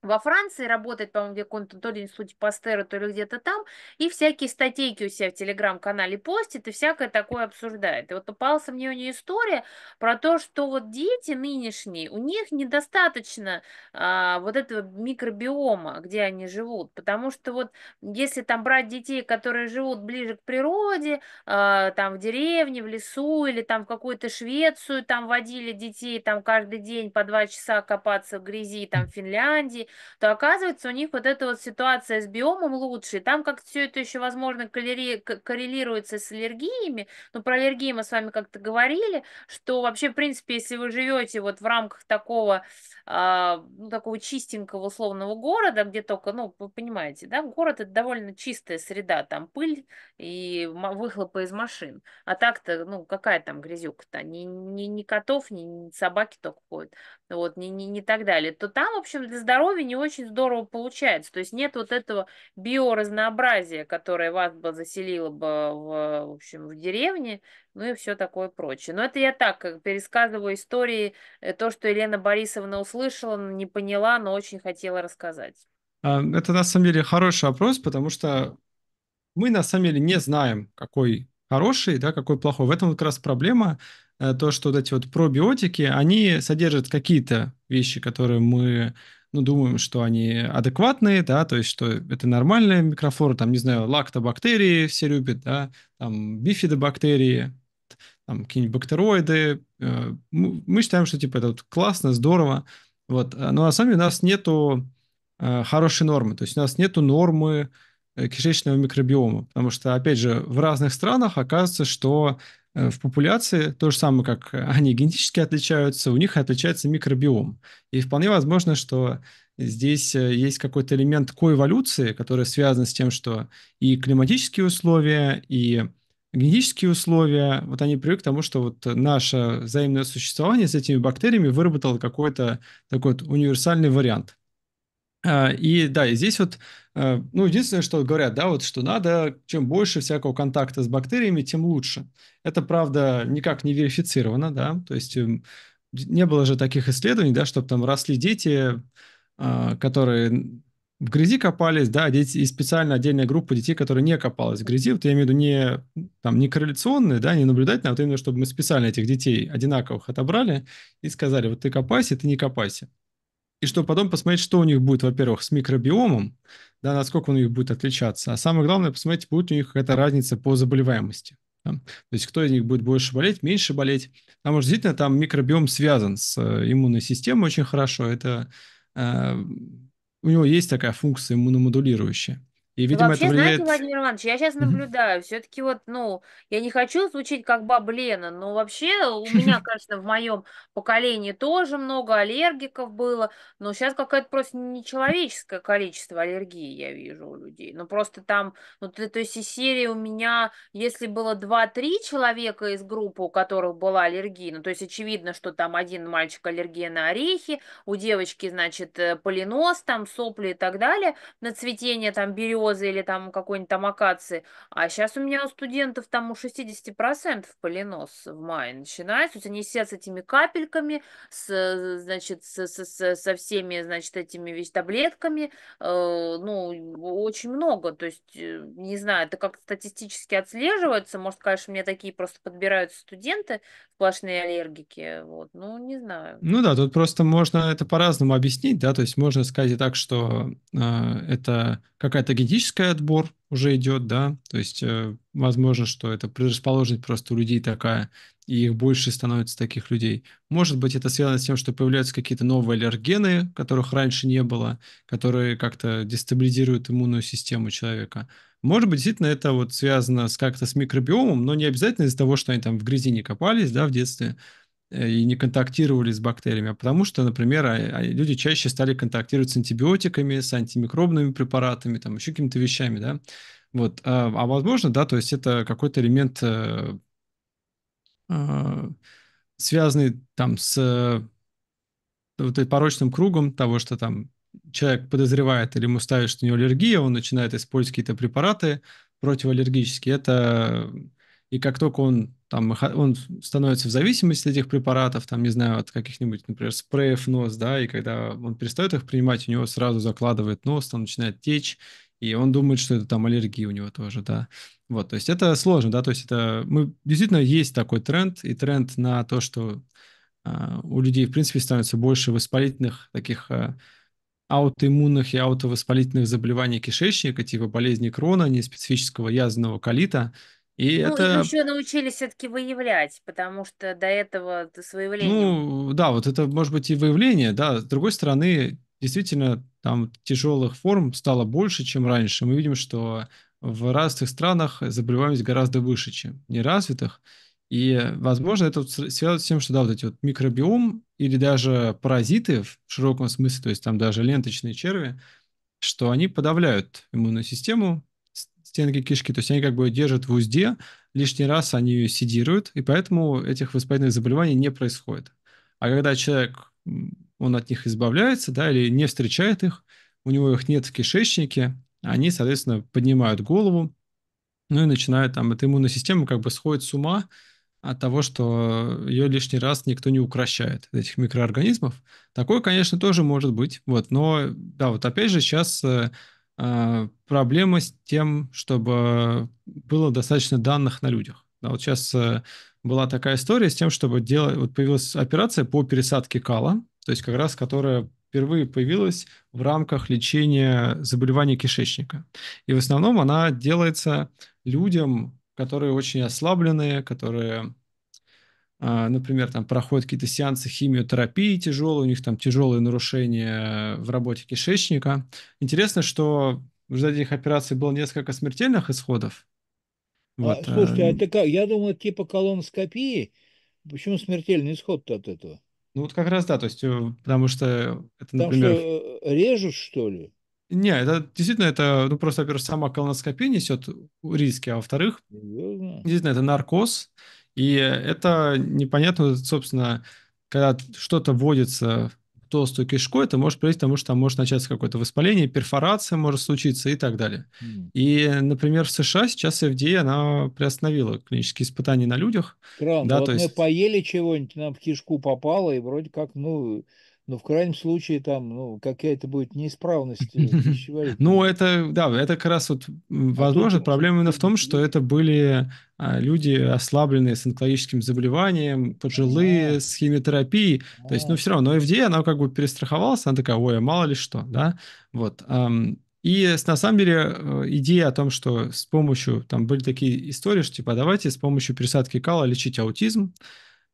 во Франции, работает, по-моему, где каком-то то ли институте Пастера, то ли где-то там, и всякие статейки у себя в Телеграм-канале постит, и всякое такое обсуждает. И вот попался мне у нее история про то, что вот дети нынешние, у них недостаточно а, вот этого микробиома, где они живут, потому что вот если там брать детей, которые живут ближе к природе, а, там в деревне, в лесу или там в какую-то Швецию, там водили детей там каждый день по два часа копаться в грязи, там в Финляндии, то оказывается у них вот эта вот ситуация с биомом лучше. там как все это еще, возможно, коррелируется с аллергиями, но про аллергии мы с вами как-то говорили, что вообще, в принципе, если вы живете вот в рамках такого, э, такого чистенького условного города, где только, ну, вы понимаете, да, город это довольно чистая среда, там пыль и выхлопы из машин. А так-то, ну, какая там грязюка-то? Ни, ни, ни котов, ни, ни собаки только ходят, вот, не ни, ни, ни так далее. То там, в общем, для здоровья основе не очень здорово получается. То есть нет вот этого биоразнообразия, которое вас бы заселило бы в, в общем, в деревне, ну и все такое прочее. Но это я так э, пересказываю истории, э, то, что Елена Борисовна услышала, не поняла, но очень хотела рассказать. А, это на самом деле хороший вопрос, потому что мы на самом деле не знаем, какой хороший, да, какой плохой. В этом как раз проблема, э, то, что вот эти вот пробиотики, они содержат какие-то вещи, которые мы ну, думаем, что они адекватные, да, то есть, что это нормальная микрофлора, там, не знаю, лактобактерии все любят, да, там, бифидобактерии, там, какие-нибудь бактероиды. Э, мы считаем, что, типа, это вот классно, здорово, вот. А, но на самом деле у нас нету э, хорошей нормы, то есть у нас нету нормы э, кишечного микробиома, потому что, опять же, в разных странах оказывается, что Э, в популяции, то же самое, как э, они генетически отличаются, у них отличается микробиом. И вполне возможно, что здесь э, есть какой-то элемент коэволюции, который связан с тем, что и климатические условия, и генетические условия, вот они привыкли к тому, что вот наше взаимное существование с этими бактериями выработало какой-то такой вот универсальный вариант. А, и да, и здесь вот Э, ну, единственное, что говорят, да, вот что надо, чем больше всякого контакта с бактериями, тем лучше. Это, правда, никак не верифицировано, да, то есть эм, не было же таких исследований, да, чтобы там росли дети, а, которые в грязи копались, да, дети, и специально отдельная группа детей, которые не копалась в грязи, вот я имею в виду не, там, не корреляционные, да, не наблюдательные, а вот именно, чтобы мы специально этих детей одинаковых отобрали и сказали, вот ты копайся, ты не копайся и чтобы потом посмотреть, что у них будет, во-первых, с микробиомом, да, насколько он у них будет отличаться, а самое главное, посмотреть, будет у них какая-то разница по заболеваемости. Да? То есть кто из них будет больше болеть, меньше болеть. Потому что действительно там микробиом связан с э, иммунной системой очень хорошо. Это э, у него есть такая функция иммуномодулирующая. И, ну, видимо, Вообще, это влияет... знаете, Владимир Иванович, я сейчас наблюдаю, mm-hmm. все-таки вот, ну, я не хочу звучить как баба Лена, но вообще у меня, конечно, в моем поколении тоже много аллергиков было, но сейчас какое-то просто нечеловеческое количество аллергии я вижу у людей. Ну, просто там, ну, то, то есть из серии у меня, если было 2-3 человека из группы, у которых была аллергия, ну, то есть очевидно, что там один мальчик аллергия на орехи, у девочки, значит, э, полинос, там сопли и так далее, на цветение там берез, березы или там какой-нибудь там акации. А сейчас у меня у студентов там у 60% полинос в мае начинается. То есть они сидят с этими капельками, с, э, значит, с, с, с, со всеми, значит, этими весь таблетками. Э, ну, очень много. То есть, э, не знаю, это как статистически отслеживается. Может, конечно, мне такие просто подбирают студенты, сплошные аллергики. Вот, ну, не знаю. Ну да, тут просто можно это по-разному объяснить, да, то есть можно сказать и так, что э, это какая-то генетическая генетический отбор уже идет, да, то есть э, возможно, что это предрасположенность просто у людей такая, и их больше становится таких людей. Может быть, это связано с тем, что появляются какие-то новые аллергены, которых раньше не было, которые как-то дестабилизируют иммунную систему человека. Может быть, действительно, это вот связано с как-то с микробиомом, но не обязательно из-за того, что они там в грязи не копались, да, в детстве. Э, и не контактировали с бактериями, а потому что, например, а, а, люди чаще стали контактировать с антибиотиками, с антимикробными препаратами, там еще какими-то вещами, да. Вот. А, а возможно, да, то есть это какой-то элемент, э, э, связанный там с э, вот этим порочным кругом того, что там человек подозревает или ему ставит, что у него аллергия, он начинает использовать какие-то препараты противоаллергические. Это и как только он там он становится в зависимости от этих препаратов, там, не знаю, от каких-нибудь, например, спреев нос, да, и когда он перестает их принимать, у него сразу закладывает нос, там начинает течь, и он думает, что это там аллергия у него тоже, да. Вот, то есть это сложно, да, то есть это, мы, действительно, есть такой тренд, и тренд на то, что э, у людей, в принципе, становится больше воспалительных таких э, аутоиммунных и аутовоспалительных заболеваний кишечника, типа болезни крона, неспецифического язвенного колита, и ну, это... еще научились все-таки выявлять, потому что до этого с выявлением... Ну, да, вот это может быть и выявление, да. С другой стороны, действительно, там тяжелых форм стало больше, чем раньше. Мы видим, что в развитых странах заболеваемость гораздо выше, чем в неразвитых. И, возможно, это вот связано с тем, что, да, вот эти вот микробиом или даже паразиты в широком смысле, то есть там даже ленточные черви, что они подавляют иммунную систему, стенки кишки, то есть они как бы держат в узде, лишний раз они ее сидируют, и поэтому этих воспалительных заболеваний не происходит. А когда человек, он от них избавляется, да, или не встречает их, у него их нет в кишечнике, они, соответственно, поднимают голову, ну и начинают там, эта иммунная система как бы сходит с ума от того, что ее лишний раз никто не укращает, этих микроорганизмов. Такое, конечно, тоже может быть, вот, но, да, вот опять же, сейчас э, Э, проблема с тем, чтобы было достаточно данных на людях. Да, вот сейчас э, была такая история с тем, чтобы делать, вот появилась операция по пересадке кала, то есть как раз которая впервые появилась в рамках лечения заболеваний кишечника. И в основном она делается людям, которые очень ослабленные, которые а, например, там проходят какие-то сеансы химиотерапии тяжелые, у них там тяжелые нарушения в работе кишечника. Интересно, что в результате этих операций было несколько смертельных исходов. А, вот. Э, а, слушайте, а это как? Я думал, типа колоноскопии. Почему смертельный исход-то от этого? Ну вот как раз да, то есть э, потому что это, например... что э, режут, что ли? Не, это действительно, это, ну, просто, во-первых, сама колоноскопия несет риски, а во-вторых, действительно, это наркоз, и это непонятно, собственно, когда что-то вводится в толстую кишку, это может привести к тому, что там может начаться какое-то воспаление, перфорация может случиться и так далее. Mm. И, например, в США сейчас FDA, а, она приостановила клинические испытания на людях. Странно, да, вот то мы есть... поели чего-нибудь, нам в кишку попало, и вроде как, ну, но в крайнем случае там ну, какая-то будет неисправность э, пищеварительная. Ну, это, да, это как раз вот, а возможно, проблема именно в том, что это были а, люди, ослабленные с онкологическим заболеванием, пожилые, с химиотерапией. То есть, ну, все равно но FDA, она как бы перестраховалась, она такая, ой, а мало ли что, да, вот. И на самом деле э, идея о том, что с помощью, там были такие истории, что типа давайте с помощью пересадки кала лечить аутизм,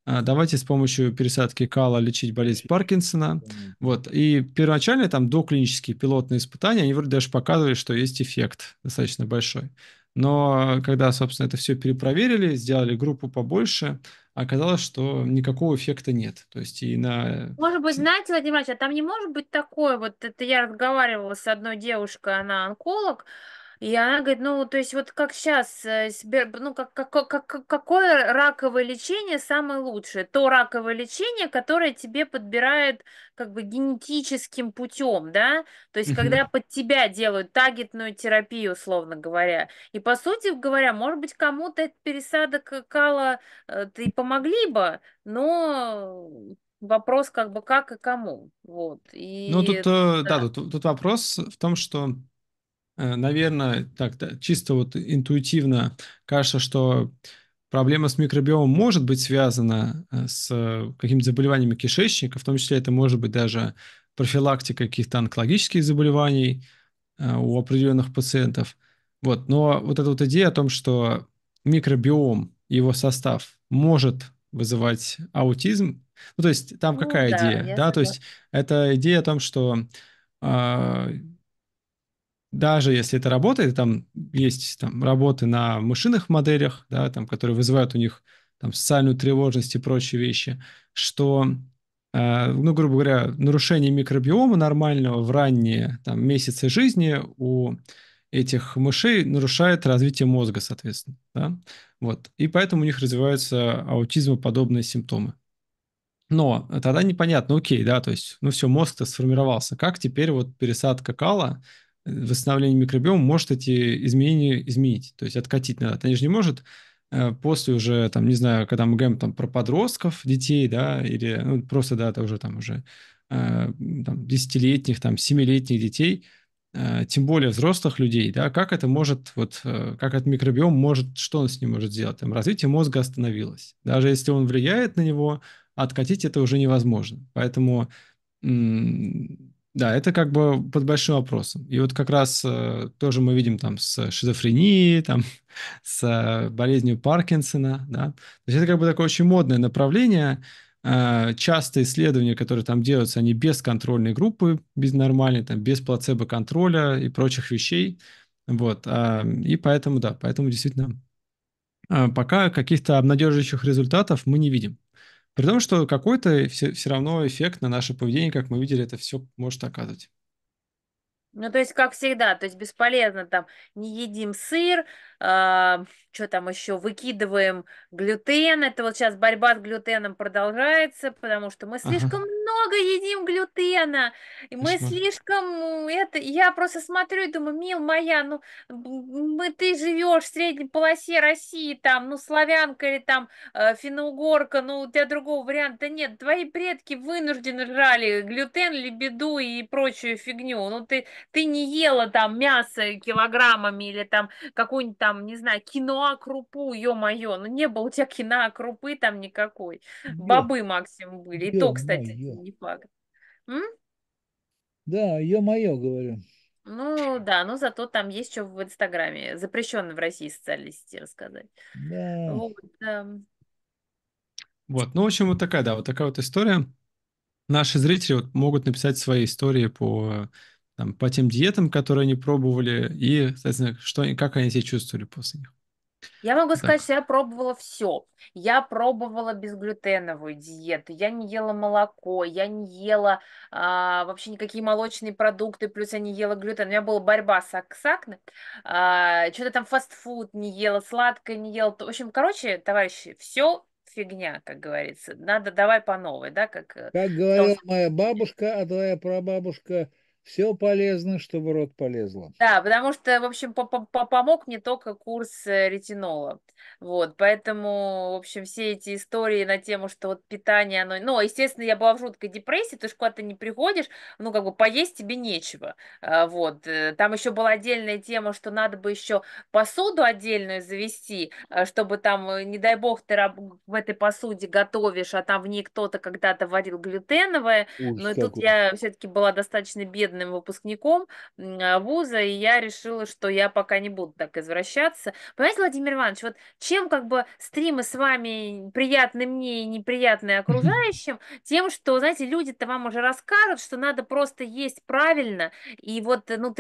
а, давайте с помощью пересадки кала лечить болезнь Паркинсона. Вот. И первоначально там доклинические пилотные испытания, они вроде даже показывали, что есть эффект достаточно большой. Но когда, собственно, это все перепроверили, сделали группу побольше, оказалось, что никакого эффекта нет. То есть и на... Может быть, знаете, Владимир Ильич, а там не может быть такое, вот это я разговаривала с одной девушкой, она онколог, и она говорит, ну, то есть вот как сейчас, э, ну, как, как, как, какое раковое лечение самое лучшее? То раковое лечение, которое тебе подбирают как бы генетическим путем, да? То есть когда под тебя делают тагетную терапию, условно говоря. И по сути говоря, может быть, кому-то этот пересадок э, кала э, ты помогли бы, но вопрос как бы как и кому. Вот. И... Ну, тут, да. да, тут, тут вопрос в том, что Э, наверное, так чисто вот интуитивно кажется, что проблема с микробиомом может быть связана э, с э, какими-то заболеваниями кишечника, в том числе это может быть даже профилактика каких-то онкологических заболеваний у определенных пациентов. Вот, но вот эта вот идея о том, что микробиом, его состав может вызывать аутизм, ну то есть там ну, какая да, идея, да, то есть это идея о том, что а, даже если это работает, там есть там, работы на мышиных моделях, да, там, которые вызывают у них там, социальную тревожность и прочие вещи, что, э, ну, грубо говоря, нарушение микробиома нормального в ранние там, месяцы жизни у этих мышей нарушает развитие мозга, соответственно. Да? Вот. И поэтому у них развиваются аутизмоподобные симптомы. Но тогда непонятно, окей, да, то есть, ну все, мозг-то сформировался. Как теперь вот пересадка кала восстановление микробиома может эти изменения изменить, то есть откатить надо. Она же не может э, после уже, там, не знаю, когда мы говорим там, про подростков, детей, да, или ну, просто, да, это уже там уже э, там, десятилетних, там, семилетних детей, э, тем более взрослых людей, да, как это может, вот, как этот микробиом может, что он с ним может сделать? Там, развитие мозга остановилось. Даже если он влияет на него, откатить это уже невозможно. Поэтому да, это как бы под большим вопросом. И вот как раз э, тоже мы видим там с шизофренией, там с э, болезнью Паркинсона, да. То есть это как бы такое очень модное направление. Э, часто исследования, которые там делаются, они без контрольной группы, без нормальной, там, без плацебо-контроля и прочих вещей. Вот. Э, и поэтому, да, поэтому действительно э, пока каких-то обнадеживающих результатов мы не видим. При том, что какой-то все, все равно эффект на наше поведение, как мы видели, это все может оказывать. Ну, то есть, как всегда, то есть бесполезно там, не едим сыр, а, что там еще, выкидываем глютен, это вот сейчас борьба с глютеном продолжается, потому что мы слишком ага. много едим глютена, и мы Почему? слишком, это, я просто смотрю и думаю, мил моя, ну, мы, ты живешь в средней полосе России, там, ну, славянка или там э, финно-угорка, ну, у тебя другого варианта нет, твои предки вынуждены жрали глютен, лебеду и прочую фигню, ну, ты, ты не ела там мясо килограммами или там какую-нибудь там там, не знаю, кино крупу, ё-моё, ну не было у тебя кино крупы там никакой. Нет. Бобы максимум были, и то, кстати, не факт. М? Да, ё-моё, говорю. Ну да, но зато там есть что в Инстаграме. Запрещено в России социальные сети рассказать. Да. Вот, да. вот, ну в общем вот такая, да, вот такая вот история. Наши зрители вот могут написать свои истории по там, по тем диетам, которые они пробовали, и, соответственно, что, как они себя чувствовали после них. Я могу так. сказать, что я пробовала все. Я пробовала безглютеновую диету, я не ела молоко, я не ела а, вообще никакие молочные продукты, плюс я не ела глютен. У меня была борьба с аксакной. А, что-то там фастфуд не ела, сладкое не ела. В общем, короче, товарищи, все фигня, как говорится. Надо давай по новой, да, как... Э, как говорила том... моя бабушка, а твоя прабабушка – все полезно, что в рот полезло. Да, потому что, в общем, по -по помог мне только курс э, ретинола. Вот, поэтому, в общем, все эти истории на тему, что вот питание, оно... Ну, естественно, я была в жуткой депрессии, ты же куда-то не приходишь, ну, как бы поесть тебе нечего. А, вот, э, там еще была отдельная тема, что надо бы еще посуду отдельную завести, э, чтобы там, не дай бог, ты в этой посуде готовишь, а там в ней кто-то когда-то варил глютеновое. Ой, Но и тут я все-таки была достаточно бедная бедным выпускником а, вуза, и я решила, что я пока не буду так извращаться. Понимаете, Владимир Иванович, вот чем как бы стримы с вами приятны мне и неприятны окружающим, тем, что, знаете, люди-то вам уже расскажут, что надо просто есть правильно, и вот, ну,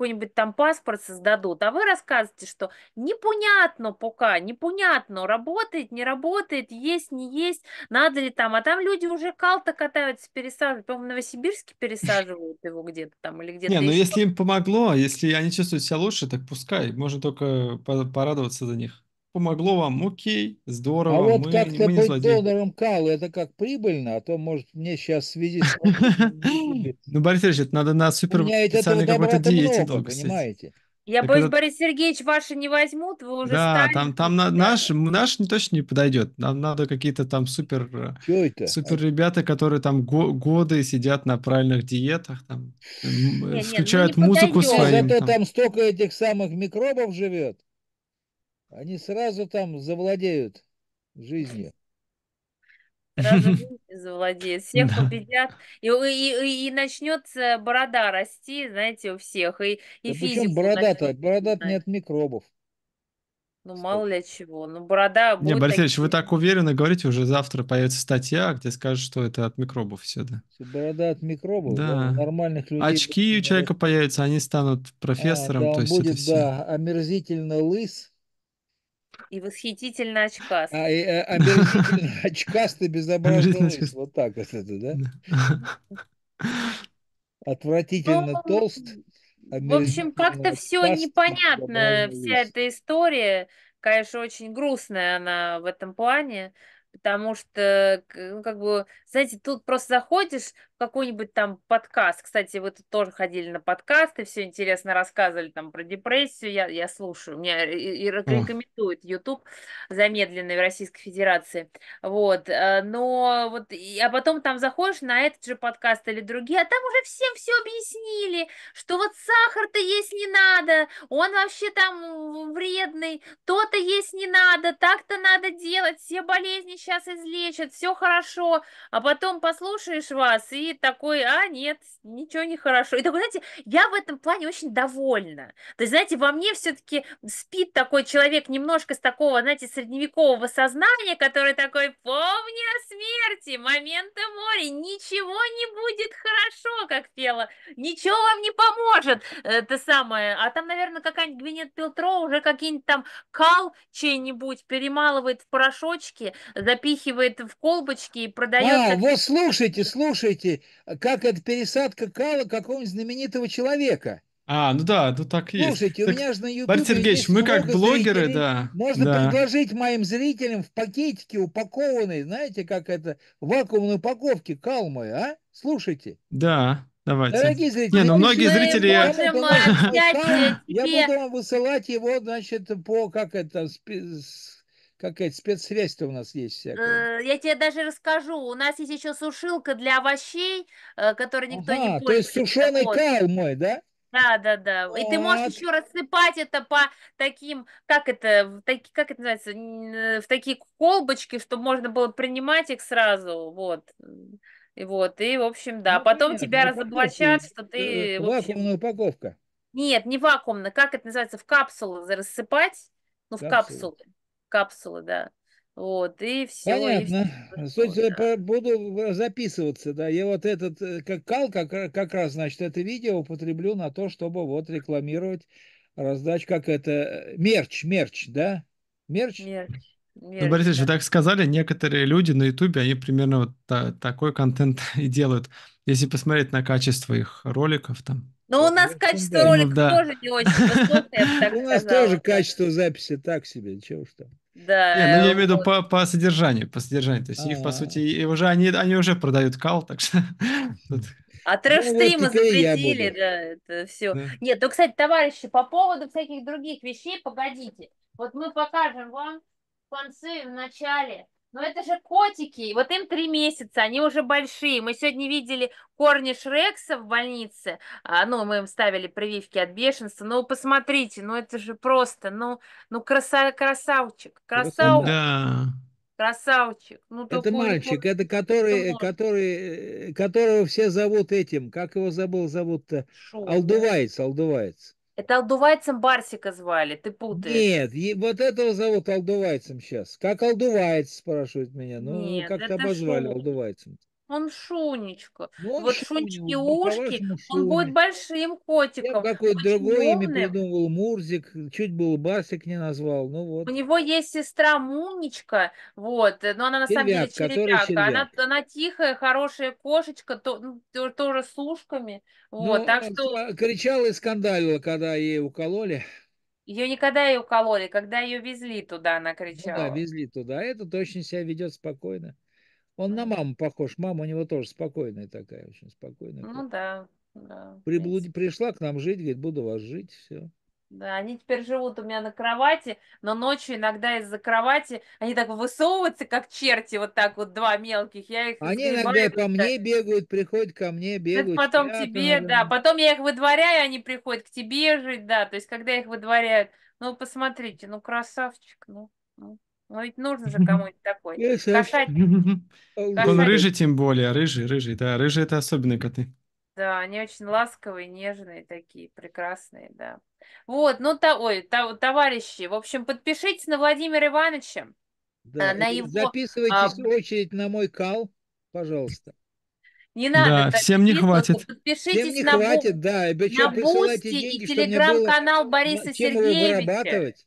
какой-нибудь там паспорт создадут, а вы рассказываете, что непонятно пока, непонятно, работает, не работает, есть, не есть, надо ли там, а там люди уже калта катаются, пересаживают, по-моему, Новосибирске пересаживают, обворовывают его где-то там или где-то. Не, ну, но если им помогло, если они чувствуют себя лучше, так пускай. Можно только порадоваться за них. Помогло вам, окей, а здорово. А вот как-то быть злодеи. донором Калу, это как прибыльно, а то, может, мне сейчас свидеть. Ну, Борис Ильич, надо на супер специальной какой-то диете долго понимаете? Я так боюсь, это... Борис Сергеевич, ваши не возьмут, вы уже Да, станете. там, там на, наш, наш точно не подойдет. Нам надо какие-то там супер, э, супер ребята, которые там го- годы сидят на правильных диетах, там, ну, нет, включают нет, не музыку подойдем. своим. Зато там. там столько этих самых микробов живет. Они сразу там завладеют жизнью сразу завладеет, всех победят, и, и, и, начнется борода расти, знаете, у всех, и, и да физика. борода-то? борода не от микробов. Ну, Стоп. мало ли чего. Ну, борода... Не, Борис такие... вы так уверенно говорите, уже завтра появится статья, где скажут, что это от микробов все, да. Борода от микробов, да. нормальных людей... Очки у человека появятся, они станут а, профессором, а, да, то есть будет, это все. Да, омерзительно лыс, и восхитительно очкастый. А, и, а, э, омерзительно очкастый безобразный Вот так вот это, да? Отвратительно ну, толст. В общем, как-то все непонятно, вся эта история. Конечно, очень грустная она в этом плане потому что, ну, как бы, знаете, тут просто заходишь, какой-нибудь там подкаст. Кстати, вы тут тоже ходили на подкасты, все интересно рассказывали там про депрессию. Я, я слушаю, меня э, и, и рекомендует YouTube замедленный в Российской Федерации. Вот, э, но вот, и, а потом там заходишь на этот же подкаст или другие, а там уже всем все объяснили, что вот сахар-то есть не надо, он вообще там вредный, то-то есть не надо, так-то надо делать, все болезни сейчас излечат, все хорошо. А потом послушаешь вас и такой, а, нет, ничего не хорошо. И такой, знаете, я в этом плане очень довольна. То есть, знаете, во мне все-таки спит такой человек немножко с такого, знаете, средневекового сознания, который такой, помни о смерти, момента море, ничего не будет хорошо, как пела, ничего вам не поможет, это самое. А там, наверное, какая-нибудь Гвинет Пилтро уже какие-нибудь там кал чей-нибудь перемалывает в порошочки, запихивает в колбочки и продает. А, вот слушайте, слушайте, Э, как это пересадка кала какого-нибудь знаменитого человека. А, ну да, ну так есть. Слушайте, так, у меня же на YouTube Борис Сергеевич, мы как блогеры, зрителей. да. Можно да. предложить моим зрителям в пакетике упакованной, знаете, как это, вакуумной упаковке кал калмы, а? Слушайте. Да. Давайте. Дорогие зрители, не, ну многие зрители... Я буду, я буду вам высылать его, значит, по, как это, спи, какая-то спецсредство у нас есть всякое. Э, я тебе даже расскажу. У нас есть еще сушилка для овощей, э, которой никто ага, не пользуется. то есть сушеный кал мой, да? Да, да, да. Вот. И ты можешь еще рассыпать это по таким, как это, в так, как это называется, в такие колбочки, чтобы можно было принимать их сразу, вот. И вот, и, в общем, да. Ну, Потом нет, тебя ну, разоблачат, что э, ты... Вакуумная общем... упаковка. Нет, не вакуумно. Как это называется? В капсулы рассыпать? Ну, в капсулы капсулы, да. Вот, и все. Понятно. И все, Слушайте, да. буду записываться, да. Я вот этот э, как кал, как, э, как раз, значит, это видео употреблю на то, чтобы вот рекламировать раздач, как это, э, мерч, мерч, да? Мерч? Мерч. Ну, мерч ну, Борис да. вы так сказали, некоторые люди на Ютубе, они примерно вот та, такой контент и делают. Если посмотреть на качество их роликов там. ну у нас ну, качество роликов да. тоже не очень высокое, У нас тоже качество записи так себе, чего уж там. Да. Не, ну я э, имею в виду по, по содержанию, по содержанию. То есть А-а-а. их, по а. сути, уже они, они уже продают кал, так что... А трэш-стримы ну, запретили, да, это все. Да. Нет, ну, кстати, товарищи, по поводу всяких других вещей, погодите. Вот мы покажем вам в конце, в начале но ну, это же котики, вот им три месяца, они уже большие. Мы сегодня видели корниш Рекса в больнице, а, ну, мы им ставили прививки от бешенства. Ну, посмотрите, ну, это же просто, ну, ну краса, красавчик, красавчик. Да. Красавчик. Ну, это мальчик, это который, который, э, которого все зовут этим, как его забыл зовут-то? Алдуваец, Алдуваец. Это Алдувайцем Барсика звали, ты путаешь. Нет, вот этого зовут Алдувайцем сейчас. Как Алдувайц, спрашивает меня. Ну, как-то обозвали шо? Алдувайцем. Он Шунечка. Ну, вот Шунечки ушки, он будет большим котиком. Я какое-то другое имя придумывал, Мурзик, чуть был Басик не назвал, ну вот. У него есть сестра Мунечка, вот, но она на червяк, самом деле черепяка. Она, она тихая, хорошая кошечка, то, ну, тоже с ушками, ну, вот, так а что... Кричала и скандалила, когда ей укололи. Ее никогда ее укололи, когда ее везли туда, она кричала. Ну да, везли туда. А этот очень себя ведет спокойно. Он на маму похож. Мама у него тоже спокойная такая, очень спокойная. Ну да, да. Приблуд... Пришла к нам жить, говорит, буду вас жить, все. Да, они теперь живут у меня на кровати, но ночью иногда из-за кровати они так высовываются, как черти, вот так вот два мелких. Я их они иногда вот по так. мне бегают, приходят ко мне, бегают. Это потом чат, тебе, да, потом я их выдворяю, они приходят к тебе жить, да, то есть когда их выдворяют, ну посмотрите, ну красавчик, ну. ну. Ну ведь нужно же кому-нибудь такой. Кошать. Он рыжий тем более, рыжий, рыжий, да, рыжие это особенные коты. Да, они очень ласковые, нежные такие, прекрасные, да. Вот, ну, то, ой, то, товарищи, в общем, подпишитесь на Владимира Ивановича. Да, а, на его... Записывайтесь а... в очередь на мой кал, пожалуйста. Не надо. Да, всем не хватит. Подпишитесь всем не на хватит, бу... да. Причем на Бусти деньги, и телеграм-канал Бориса Сергеевича.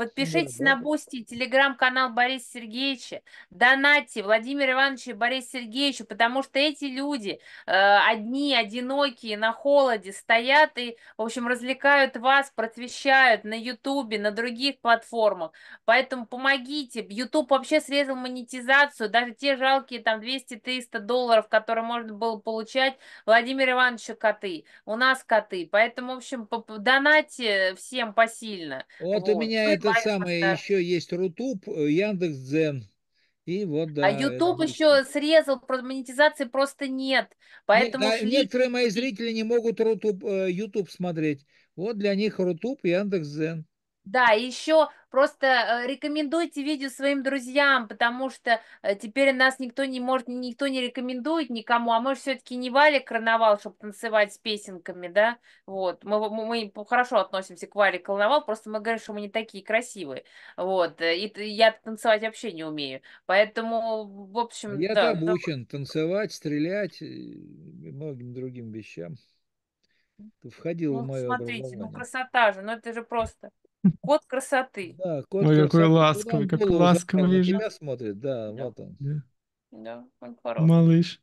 Подпишитесь да, на Бусти, телеграм-канал Борис Сергеевича, донатьте Владимир Ивановичу и Борису Сергеевичу, потому что эти люди э, одни, одинокие, на холоде стоят и, в общем, развлекают вас, просвещают на Ютубе, на других платформах. Поэтому помогите. Ютуб вообще срезал монетизацию, даже те жалкие там 200-300 долларов, которые можно было получать, Владимир Ивановичу коты. У нас коты. Поэтому, в общем, донатьте всем посильно. Вот, вот. у меня это же самое еще есть Рутуб, э, Яндекс.Дзен. И вот, а да, а YouTube еще срезал, монетизации просто нет. Поэтому не, да, Некоторые мои зрители не могут Рутуб, YouTube э, смотреть. Вот для них Рутуб и Яндекс.Дзен. Да, и еще просто э, рекомендуйте видео своим друзьям, потому что э, теперь нас никто не может, никто не рекомендует никому, а мы же все-таки не Вали карнавал, чтобы танцевать с песенками, да, вот, мы, мы, мы хорошо относимся к Вали карнавал, просто мы говорим, что мы не такие красивые, вот, э, и я танцевать вообще не умею, поэтому, в а общем... Я да, обучен да. танцевать, стрелять и многим другим вещам. входил ну, в мое Смотрите, ну красота же, ну это же просто... Кот красоты. Да, кот Ой, какой ласковый, какой ласковый лежит. Тебя смотрит, да, вот он. Да, он хороший. Малыш.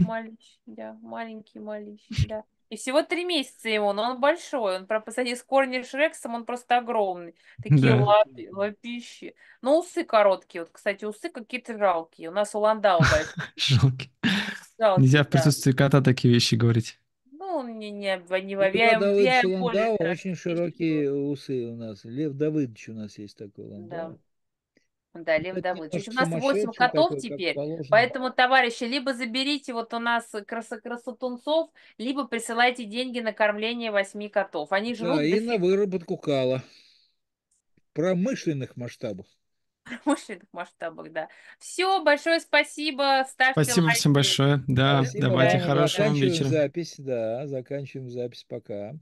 Малыш, да, маленький малыш, да. И всего три месяца ему, но он большой. Он по с корни Шрексом, он просто огромный. Такие да. лапи, лапищи. Но усы короткие. Вот, кстати, усы какие-то жалкие. У нас у Ландау большие. Жалкие. Нельзя в присутствии кота такие вещи говорить не, не, не во Лев Давыдович Ландау очень широкие усы у нас. Лев Давыдович у нас есть такой Ландау. Да. Да, Лев Это Давыдович. У нас 8 котов такой, теперь, поэтому, товарищи, либо заберите вот у нас крас красотунцов, либо присылайте деньги на кормление 8 котов. Они живут да, и фиг... на выработку кала. промышленных масштабов промышленных масштабах, да. Все, большое спасибо. Ставьте спасибо лайки. всем большое. Да, спасибо давайте хорошего вам вечера. запись, да, заканчиваем запись. Пока.